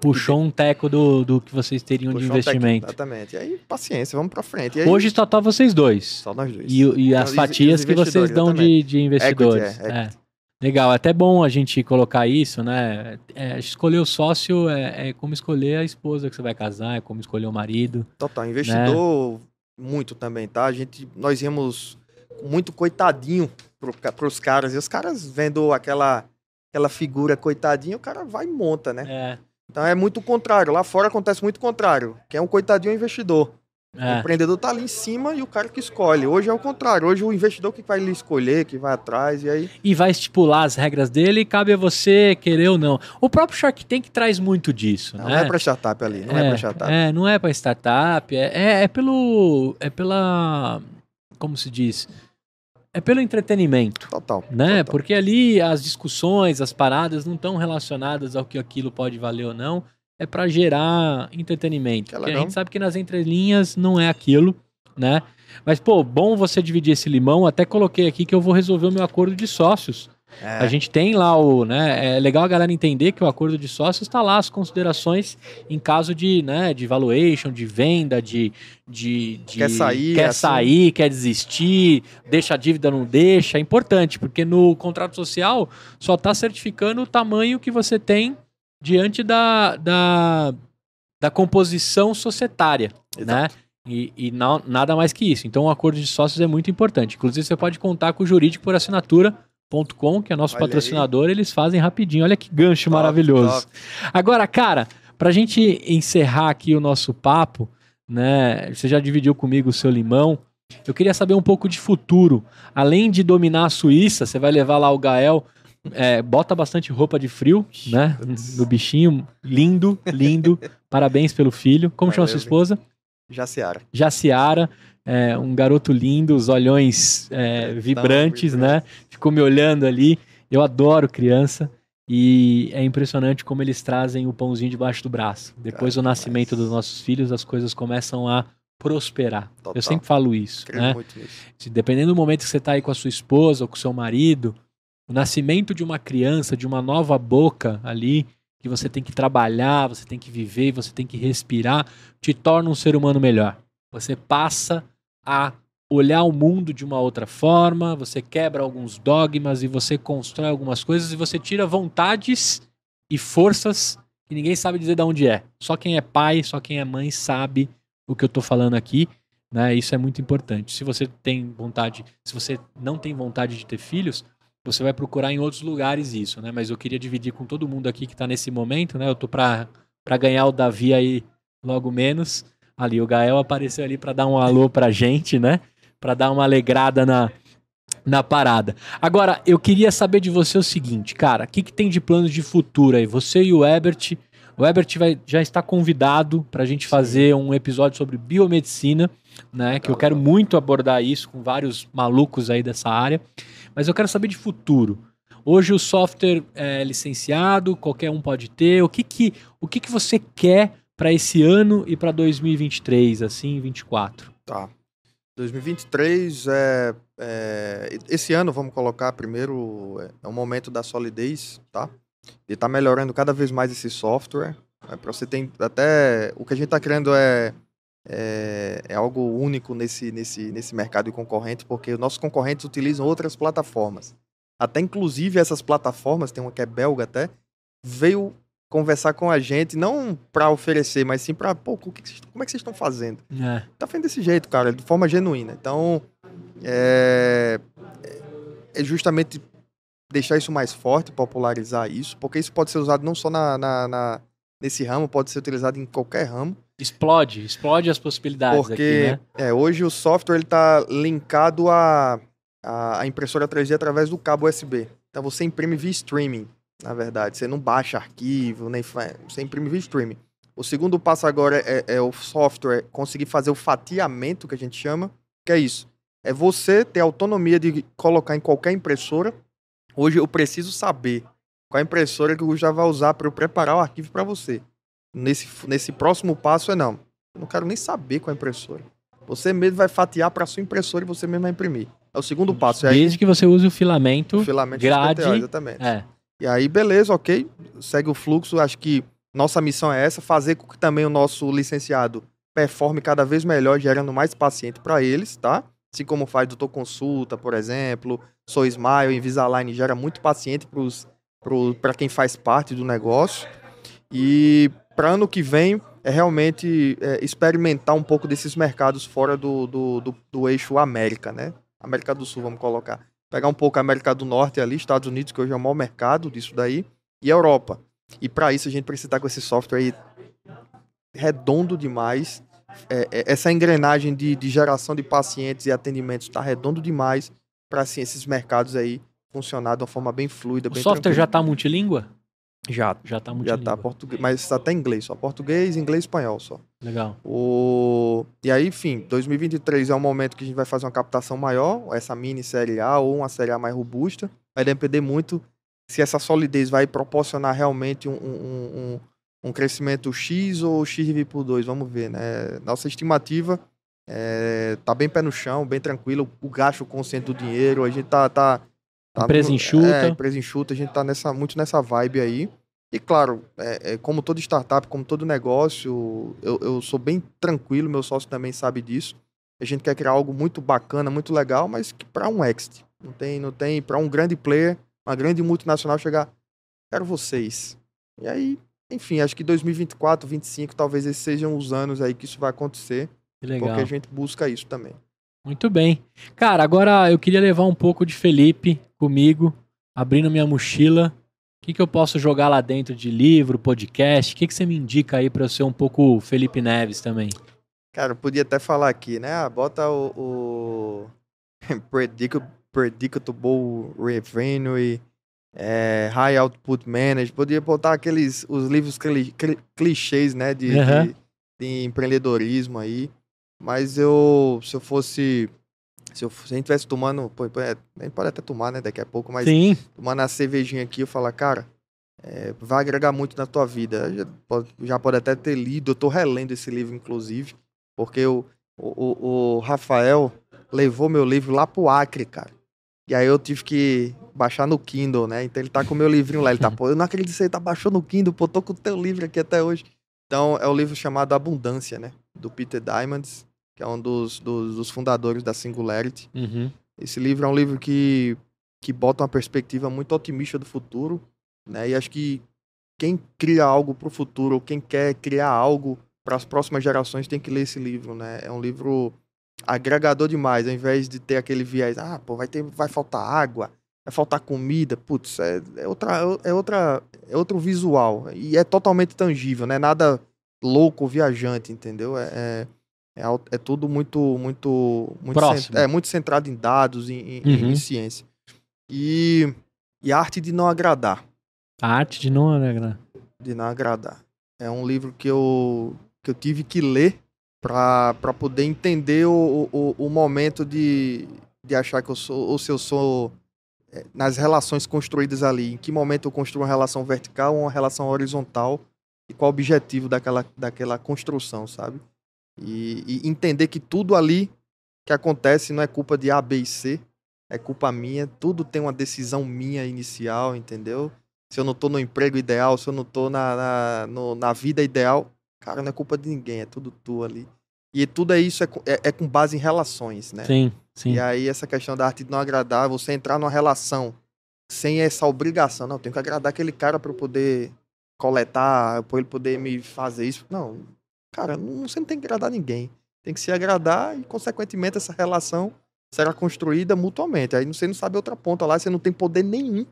Puxou um teco do, do que vocês teriam Puxou de investimento. Um teco, exatamente. E aí, paciência, vamos pra frente. Aí, Hoje só tá vocês dois. Só nós dois. E, e as fatias e que vocês dão de, de, investidores. Equity, é, é. equity. Legal, é até bom a gente colocar isso, né? É, escolher o sócio é, é, como escolher a esposa que você vai casar, é como escolher o marido. Total, né? investidor né? muito também, tá? A gente, nós íamos muito coitadinho pro, pros caras, e os caras vendo aquela, aquela figura coitadinha, o cara vai e monta, né? É. Então é muito contrário. Lá fora acontece muito contrário. Quem é um coitadinho é investidor. É. O empreendedor tá ali em cima e o cara que escolhe. Hoje é o contrário. Hoje o investidor que vai lhe escolher, que vai atrás e aí. E vai estipular as regras dele e cabe a você querer ou não. O próprio Shark Tank traz muito disso. Não, né? não é para startup ali. Não é, é para startup. É, não é para startup. É, é, é pelo. É pela. Como se diz? é pelo entretenimento. Total. Né? Total. Porque ali as discussões, as paradas não estão relacionadas ao que aquilo pode valer ou não. É para gerar entretenimento. É porque a gente sabe que nas entrelinhas não é aquilo, né? Mas, pô, bom você dividir esse limão. Até coloquei aqui que eu vou resolver o meu acordo de sócios. É. A gente tem lá o. Né, é legal a galera entender que o acordo de sócios está lá as considerações em caso de, né, de valuation, de venda, de. de, de quer sair. Quer assim. sair, quer desistir, deixa a dívida, não deixa. É importante, porque no contrato social só está certificando o tamanho que você tem diante da, da, da composição societária. Né? Exato. Né? E, e não, nada mais que isso. Então, o acordo de sócios é muito importante. Inclusive, você pode contar com o jurídico por assinatura com, que é nosso Olha patrocinador, aí. eles fazem rapidinho. Olha que gancho top, maravilhoso. Top. Agora, cara, para a gente encerrar aqui o nosso papo, né? Você já dividiu comigo o seu limão. Eu queria saber um pouco de futuro. Além de dominar a Suíça, você vai levar lá o Gael. É, bota bastante roupa de frio, né? No bichinho. Lindo, lindo. Parabéns pelo filho. Como Valeu, chama sua esposa? Jaciara. Jaciara. É, um garoto lindo, os olhões é, vibrantes, né? ficou me olhando ali. Eu adoro criança. E é impressionante como eles trazem o pãozinho debaixo do braço. Depois Cara, do nascimento mas... dos nossos filhos, as coisas começam a prosperar. Total. Eu sempre falo isso. né? muito isso. Dependendo do momento que você está aí com a sua esposa ou com o seu marido, o nascimento de uma criança, de uma nova boca ali, que você tem que trabalhar, você tem que viver, você tem que respirar, te torna um ser humano melhor. Você passa a olhar o mundo de uma outra forma, você quebra alguns dogmas e você constrói algumas coisas e você tira vontades e forças que ninguém sabe dizer de onde é. Só quem é pai, só quem é mãe sabe o que eu estou falando aqui, né? Isso é muito importante. Se você tem vontade, se você não tem vontade de ter filhos, você vai procurar em outros lugares isso, né? Mas eu queria dividir com todo mundo aqui que está nesse momento, né? Eu tô para para ganhar o Davi aí logo menos. Ali o Gael apareceu ali para dar um alô pra gente, né? para dar uma alegrada na, na parada. Agora, eu queria saber de você o seguinte, cara, o que, que tem de planos de futuro aí? Você e o Ebert, o Ebert vai, já está convidado para a gente fazer um episódio sobre biomedicina, né? Que eu quero tá. muito abordar isso com vários malucos aí dessa área. Mas eu quero saber de futuro. Hoje o software é licenciado, qualquer um pode ter. O que que, o que, que você quer para esse ano e para 2023, assim, 24? Tá. 2023 é, é, esse ano vamos colocar primeiro é, é um momento da solidez, tá? E tá melhorando cada vez mais esse software. É, né? para você tem até o que a gente está criando é, é, é algo único nesse nesse nesse mercado concorrente, porque os nossos concorrentes utilizam outras plataformas. Até inclusive essas plataformas, tem uma que é belga até, veio conversar com a gente, não para oferecer, mas sim para, pô, como é que vocês estão fazendo? É. Tá fazendo desse jeito, cara, de forma genuína. Então, é, é, é justamente deixar isso mais forte, popularizar isso, porque isso pode ser usado não só na, na, na nesse ramo, pode ser utilizado em qualquer ramo. Explode, explode as possibilidades porque, aqui, né? é, hoje o software ele tá linkado à a, a, a impressora 3D através do cabo USB. Então você imprime via streaming na verdade. Você não baixa arquivo, nem você imprime via streaming. O segundo passo agora é, é, é, o software conseguir fazer o fatiamento que a gente chama, que é isso. É você ter autonomia de colocar em qualquer impressora. Hoje eu preciso saber qual impressora que o Gustavo vai usar para eu preparar o arquivo para você. Nesse, nesse próximo passo é não. Eu não quero nem saber qual impressora. Você mesmo vai fatiar para sua impressora e você mesmo vai imprimir. É o segundo passo. Desde aí, que você use o filamento, o filamento grade. exatamente. É. E aí, beleza, ok, segue o fluxo. Acho que nossa missão é essa, fazer com que também o nosso licenciado performe cada vez melhor, gerando mais paciente para eles, tá? Assim como faz Doutor Consulta, por exemplo, Sou Smile, Invisalign, gera muito paciente para quem faz parte do negócio. E para ano que vem é realmente é, experimentar um pouco desses mercados fora do, do, do, do eixo América, né? América do Sul, vamos colocar pegar um pouco a América do Norte ali, Estados Unidos, que hoje é o maior mercado disso daí, e Europa. E para isso a gente precisa estar com esse software aí redondo demais. É, é, essa engrenagem de, de, geração de pacientes e atendimentos está redondo demais para assim, esses mercados aí funcionar de uma forma bem fluida. O bem software já está multilíngua? Já. Já tá muito Já tá português, mas tá até inglês só. Português, inglês, espanhol só. Legal. O... E aí, enfim, 2023 é um momento que a gente vai fazer uma captação maior, essa mini série A ou uma série A mais robusta. Vai depender muito se essa solidez vai proporcionar realmente um, um, um, um crescimento X ou X dividido por 2, vamos ver, né? Nossa estimativa é, tá bem pé no chão, bem tranquilo, o gasto consciente do dinheiro, a gente tá, tá Tá empresa enxuta. É, empresa enxuta, a gente tá nessa, muito nessa vibe aí. E claro, é, é, como toda startup, como todo negócio, eu, eu sou bem tranquilo, meu sócio também sabe disso. A gente quer criar algo muito bacana, muito legal, mas que para um exit. Não tem, não tem para um grande player, uma grande multinacional chegar, quero vocês. E aí, enfim, acho que 2024, 2025, talvez esses sejam os anos aí que isso vai acontecer. Que legal. Porque a gente busca isso também. Muito bem. Cara, agora eu queria levar um pouco de Felipe comigo, abrindo minha mochila. O que, que eu posso jogar lá dentro de livro, podcast? O que, que você me indica aí para eu ser um pouco Felipe Neves também? Cara, eu podia até falar aqui, né? Ah, bota o, o... Predictable Revenue, é, High Output Manage. Podia botar aqueles os livros cli, cli, clichês, né? De, uhum. de, de empreendedorismo aí. Mas eu, se eu fosse. Se, eu, se a gente tivesse tomando. Pô, é, a gente pode até tomar, né, daqui a pouco, mas. Sim. Tomando a cervejinha aqui, eu falar, cara, é, vai agregar muito na tua vida. Já pode, já pode, até ter lido, eu tô relendo esse livro, inclusive, porque o, o, o Rafael levou meu livro lá pro Acre, cara. E aí eu tive que baixar no Kindle, né? Então ele tá com o meu livrinho lá. Ele tá, pô, eu não acredito que você tá baixando no Kindle, pô, tô com o teu livro aqui até hoje. Então é o um livro chamado Abundância, né? Do Peter Diamonds que é um dos, dos, dos fundadores da Singularity. Uhum. Esse livro é um livro que, que bota uma perspectiva muito otimista do futuro, né? E acho que quem cria algo para o futuro, ou quem quer criar algo para as próximas gerações, tem que ler esse livro, né? É um livro agregador demais, ao invés de ter aquele viés, ah, pô, vai, ter, vai faltar água, vai faltar comida, putz, é, é, outra, é, outra, é outro visual, e é totalmente tangível, né? Nada louco, viajante, entendeu? é, é é, é tudo muito, muito, muito é muito centrado em dados, em, em, uhum. em ciência. E, e a arte de não agradar. A arte de não agradar. De não agradar. É um livro que eu, que eu tive que ler para poder entender o, o, o, momento de, de achar que eu sou, ou se eu sou é, nas relações construídas ali, em que momento eu construo uma relação vertical ou uma relação horizontal e qual o objetivo daquela, daquela construção, sabe? E, e, entender que tudo ali que acontece não é culpa de A, B e C, é culpa minha, tudo tem uma decisão minha inicial, entendeu? Se eu não tô no emprego ideal, se eu não tô na, na, no, na vida ideal, cara, não é culpa de ninguém, é tudo tu ali. E tudo é isso é, é, é, com base em relações, né? Sim, sim. E aí essa questão da arte de não agradar, você entrar numa relação sem essa obrigação, não, tenho que agradar aquele cara para poder coletar, para ele poder me fazer isso. Não, Cara, não, você não tem que agradar ninguém. Tem que se agradar e, consequentemente, essa relação será construída mutuamente. Aí você não sabe outra ponta lá, você não tem poder nenhum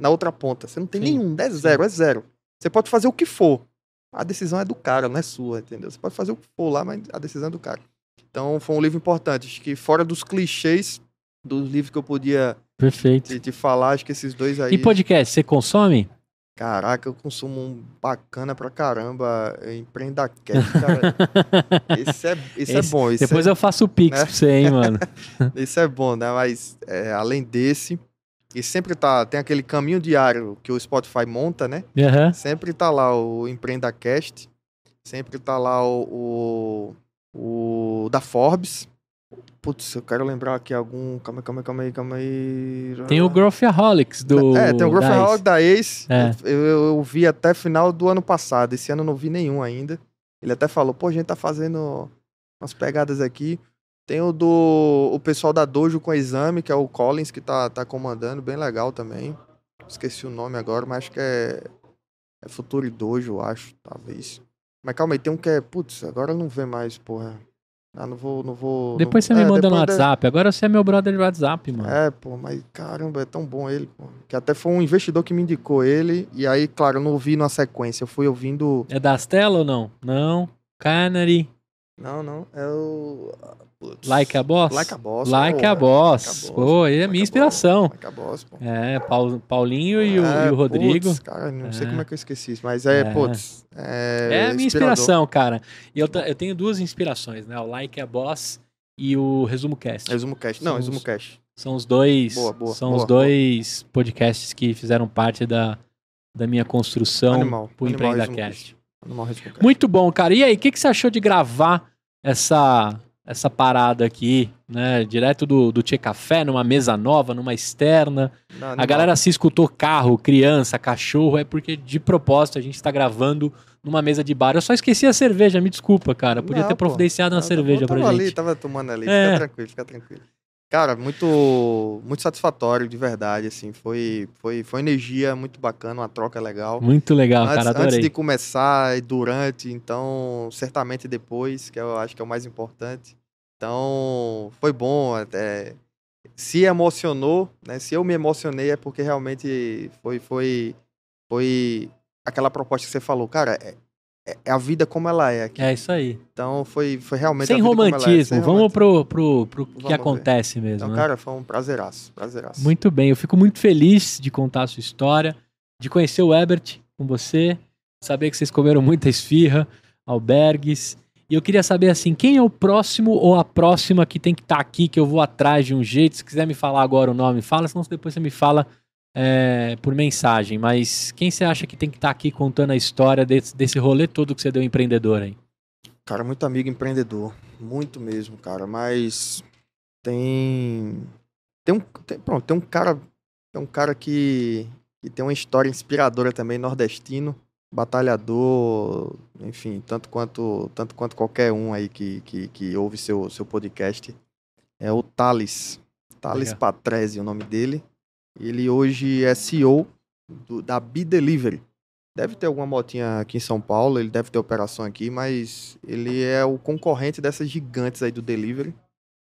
na outra ponta. Você não tem Sim. nenhum, é zero, é zero. Você pode fazer o que for. A decisão é do cara, não é sua, entendeu? Você pode fazer o que for lá, mas a decisão é do cara. Então foi um livro importante. Acho que fora dos clichês dos livros que eu podia Perfeito. Te, te falar, acho que esses dois aí. E podcast, você consome? Caraca, eu consumo um bacana pra caramba. emprenda Cash, cara. esse, é, esse, é esse, é bom. Esse depois é, eu faço o Pix né? pra você, hein, mano. esse é bom, né? Mas é, além desse, e sempre tá, tem aquele caminho diário que o Spotify monta, né? Uhum. Sempre tá lá o Empreenda Cast, sempre tá lá o, o, o da Forbes. Putz, eu quero lembrar aqui algum. Calma aí, calma aí, calma aí, calma aí. Tem o Growthaholics do. É, tem o Growthaholics da Ace. Da É. Eu, eu, eu, vi até final do ano passado. Esse ano eu não vi nenhum ainda. Ele até falou, pô, a gente tá fazendo umas pegadas aqui. Tem o do. O pessoal da Dojo com exame, que é o Collins, que tá, tá comandando, bem legal também. Esqueci o nome agora, mas acho que é. É Futuro Dojo, acho, talvez. Mas calma aí, tem um que é. Putz, agora não vê mais, porra. Ah, não vou, não vou. Depois não... você me é, manda no WhatsApp. De... Agora você é meu brother de WhatsApp, mano. É, pô, mas caramba, é tão bom ele, pô. Que até foi um investidor que me indicou ele. E aí, claro, eu não ouvi na sequência. Eu fui ouvindo. É da Stella ou não? Não. Canary. Não, não. É o. Putz. Like a Boss? Like a Boss. Like pô, a Boss. Pô, ele é like minha inspiração. Like a Boss, pô. É, Paulinho e, o, é, e o Rodrigo. Putz, cara, não é. sei como é que eu esqueci isso, mas é, é. putz. É, é a minha inspiração, cara. E eu, eu tenho duas inspirações, né? O Like a Boss e o Resumo Cast. Resumo Cast. Não, Resumo Cast. São os dois, boa, boa, são boa, os dois podcasts que fizeram parte da, da minha construção Animal. pro Cast. Animal Muito bom, cara. E aí, o que, que você achou de gravar essa essa parada aqui, né? Direto do, do Tchê Café, numa mesa nova, numa externa. Não, a galera se escutou carro, criança, cachorro, é porque de propósito a gente está gravando numa mesa de bar. Eu só esqueci a cerveja, me desculpa, cara. Podia não, ter providenciado pô, uma tá cerveja pra gente. Tava ali, tava tomando ali, fica é. tranquilo, fica tranquilo. Cara, muito muito satisfatório, de verdade, assim, foi foi foi energia muito bacana, uma troca legal. Muito legal, antes, cara, adorei. Antes de começar e durante, então, certamente depois, que eu acho que é o mais importante. Então, foi bom, até se emocionou, né? Se eu me emocionei é porque realmente foi foi foi aquela proposta que você falou, cara, é, é, é a vida como ela é aqui. É isso aí. Então foi, foi realmente. Sem é. romantismo, é, sem vamos romantismo. pro, pro, pro que vamos acontece ver. mesmo. Então, né? cara, foi um prazeraço, prazeraço. Muito bem, eu fico muito feliz de contar a sua história, de conhecer o Ebert com você, saber que vocês comeram muita esfirra, albergues. E eu queria saber assim, quem é o próximo ou a próxima que tem que estar tá aqui, que eu vou atrás de um jeito. Se quiser me falar agora o nome, fala, senão depois você me fala é, por mensagem, mas quem você acha que tem que estar tá aqui contando a história desse, desse rolê todo que você deu empreendedor aí? Cara, muito amigo empreendedor, muito mesmo, cara, mas tem tem um, tem, pronto, tem um cara, tem um cara que, que tem uma história inspiradora também nordestino, batalhador, enfim, tanto quanto tanto quanto qualquer um aí que que, que ouve seu seu podcast. É o Thales, Thales Patrese, o nome dele. Ele hoje é CEO do, da Be Delivery. Deve ter alguma motinha aqui em São Paulo, ele deve ter operação aqui, mas ele é o concorrente dessas gigantes aí do delivery.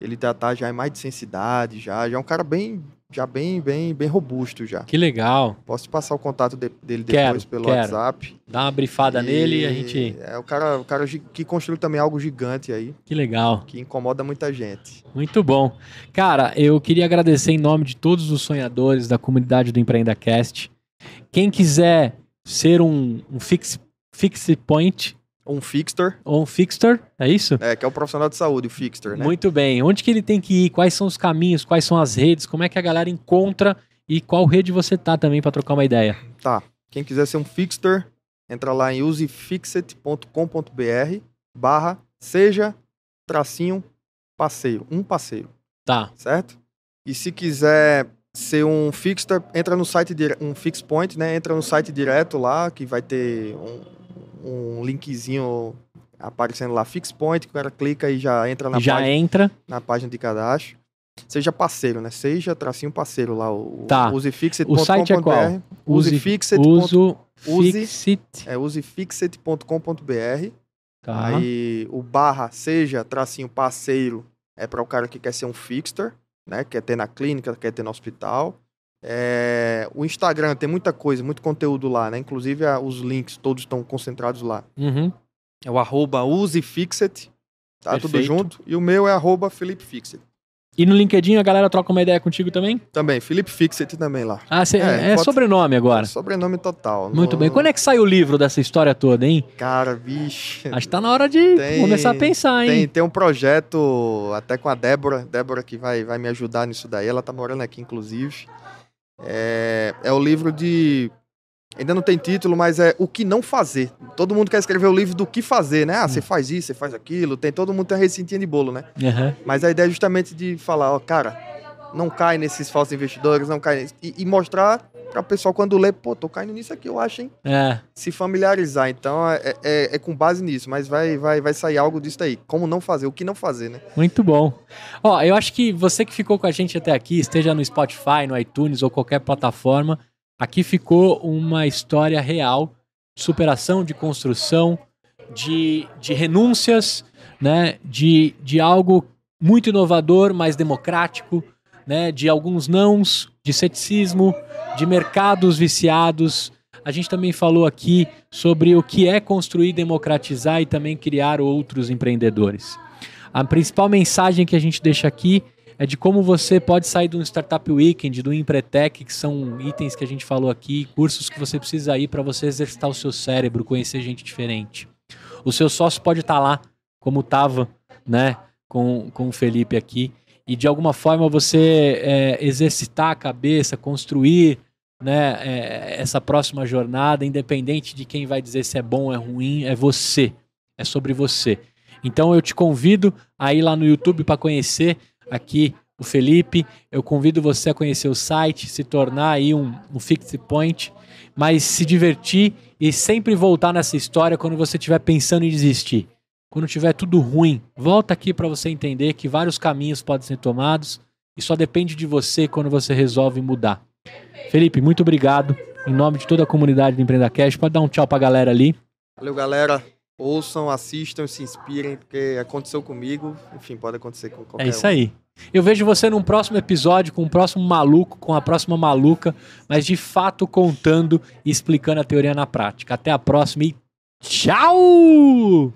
Ele já tá já em mais de 100 cidades, já, já é um cara bem já bem, bem, bem robusto já. Que legal. Posso te passar o contato de, dele depois pelo quero. WhatsApp. Dá uma brifada e nele e a gente. É o cara, o cara que construiu também algo gigante aí. Que legal. Que incomoda muita gente. Muito bom. Cara, eu queria agradecer em nome de todos os sonhadores da comunidade do EmpreendaCast. Quem quiser ser um, um fix, fix point um fixter. Um fixter, é isso? É, que é o profissional de saúde, o fixter, né? Muito bem. Onde que ele tem que ir? Quais são os caminhos? Quais são as redes? Como é que a galera encontra? E qual rede você tá também para trocar uma ideia? Tá. Quem quiser ser um fixter, entra lá em usefixit.com.br barra seja tracinho passeio. Um passeio. Tá. Certo? E se quiser ser um fixter, entra no site, dire... um fixpoint, né? Entra no site direto lá, que vai ter um um linkzinho aparecendo lá, Fix Point, que o cara clica e já entra na já página, entra na página de cadastro. Seja parceiro, né? Seja tracinho parceiro lá. O, tá. Usefixit.com.br. O site é qual? Usefixit. Uso Fixit. É, usefixit.com.br. Tá. Aí o barra seja tracinho parceiro é para o cara que quer ser um fixer né? Quer ter na clínica, quer ter no hospital. É, o Instagram tem muita coisa, muito conteúdo lá, né? Inclusive a, os links todos estão concentrados lá. Uhum. É o arroba usefixit, tá Perfeito. tudo junto. E o meu é arroba E no LinkedIn a galera troca uma ideia contigo também? Também, Felipe Fixit também lá. Ah, cê, é, é pode... sobrenome agora. É sobrenome total. Muito no... bem. Quando é que sai o livro dessa história toda, hein? Cara, vixe. Acho que tá na hora de tem, começar a pensar, hein? Tem, tem um projeto até com a Débora, Débora que vai, vai me ajudar nisso daí. Ela tá morando aqui, inclusive. É, é o livro de. Ainda não tem título, mas é O que não fazer. Todo mundo quer escrever o livro do que fazer, né? Ah, você hum. faz isso, você faz aquilo. Tem todo mundo tem uma recintinha de bolo, né? Uhum. Mas a ideia é justamente de falar, ó, cara, não cai nesses falsos investidores, não cai. E, e mostrar para o pessoal quando lê, pô, tô caindo nisso aqui, eu acho, hein? É. Se familiarizar. Então é, é, é, com base nisso, mas vai, vai, vai sair algo disso aí. Como não fazer, o que não fazer, né? Muito bom. Ó, eu acho que você que ficou com a gente até aqui, esteja no Spotify, no iTunes ou qualquer plataforma, aqui ficou uma história real de superação, de construção, de, de renúncias, né? De, de algo muito inovador, mais democrático né, de alguns nãos, de ceticismo, de mercados viciados. A gente também falou aqui sobre o que é construir, democratizar e também criar outros empreendedores. A principal mensagem que a gente deixa aqui é de como você pode sair do Startup Weekend, do Empretec, que são itens que a gente falou aqui, cursos que você precisa ir para você exercitar o seu cérebro, conhecer gente diferente. O seu sócio pode estar tá lá, como estava, né, com, com o Felipe aqui, e de alguma forma você é, exercitar a cabeça, construir né, é, essa próxima jornada, independente de quem vai dizer se é bom ou é ruim, é você, é sobre você. Então eu te convido a ir lá no YouTube para conhecer aqui o Felipe, eu convido você a conhecer o site, se tornar aí um, um fixed point, mas se divertir e sempre voltar nessa história quando você estiver pensando em desistir. Quando tiver tudo ruim, volta aqui para você entender que vários caminhos podem ser tomados e só depende de você quando você resolve mudar. Felipe, muito obrigado. Em nome de toda a comunidade do Empreenda Cash, pode dar um tchau para a galera ali. Valeu, galera. Ouçam, assistam, se inspirem, porque aconteceu comigo, enfim, pode acontecer com qualquer um. É isso um. aí. Eu vejo você num próximo episódio, com o próximo maluco, com a próxima maluca, mas de fato contando e explicando a teoria na prática. Até a próxima e tchau!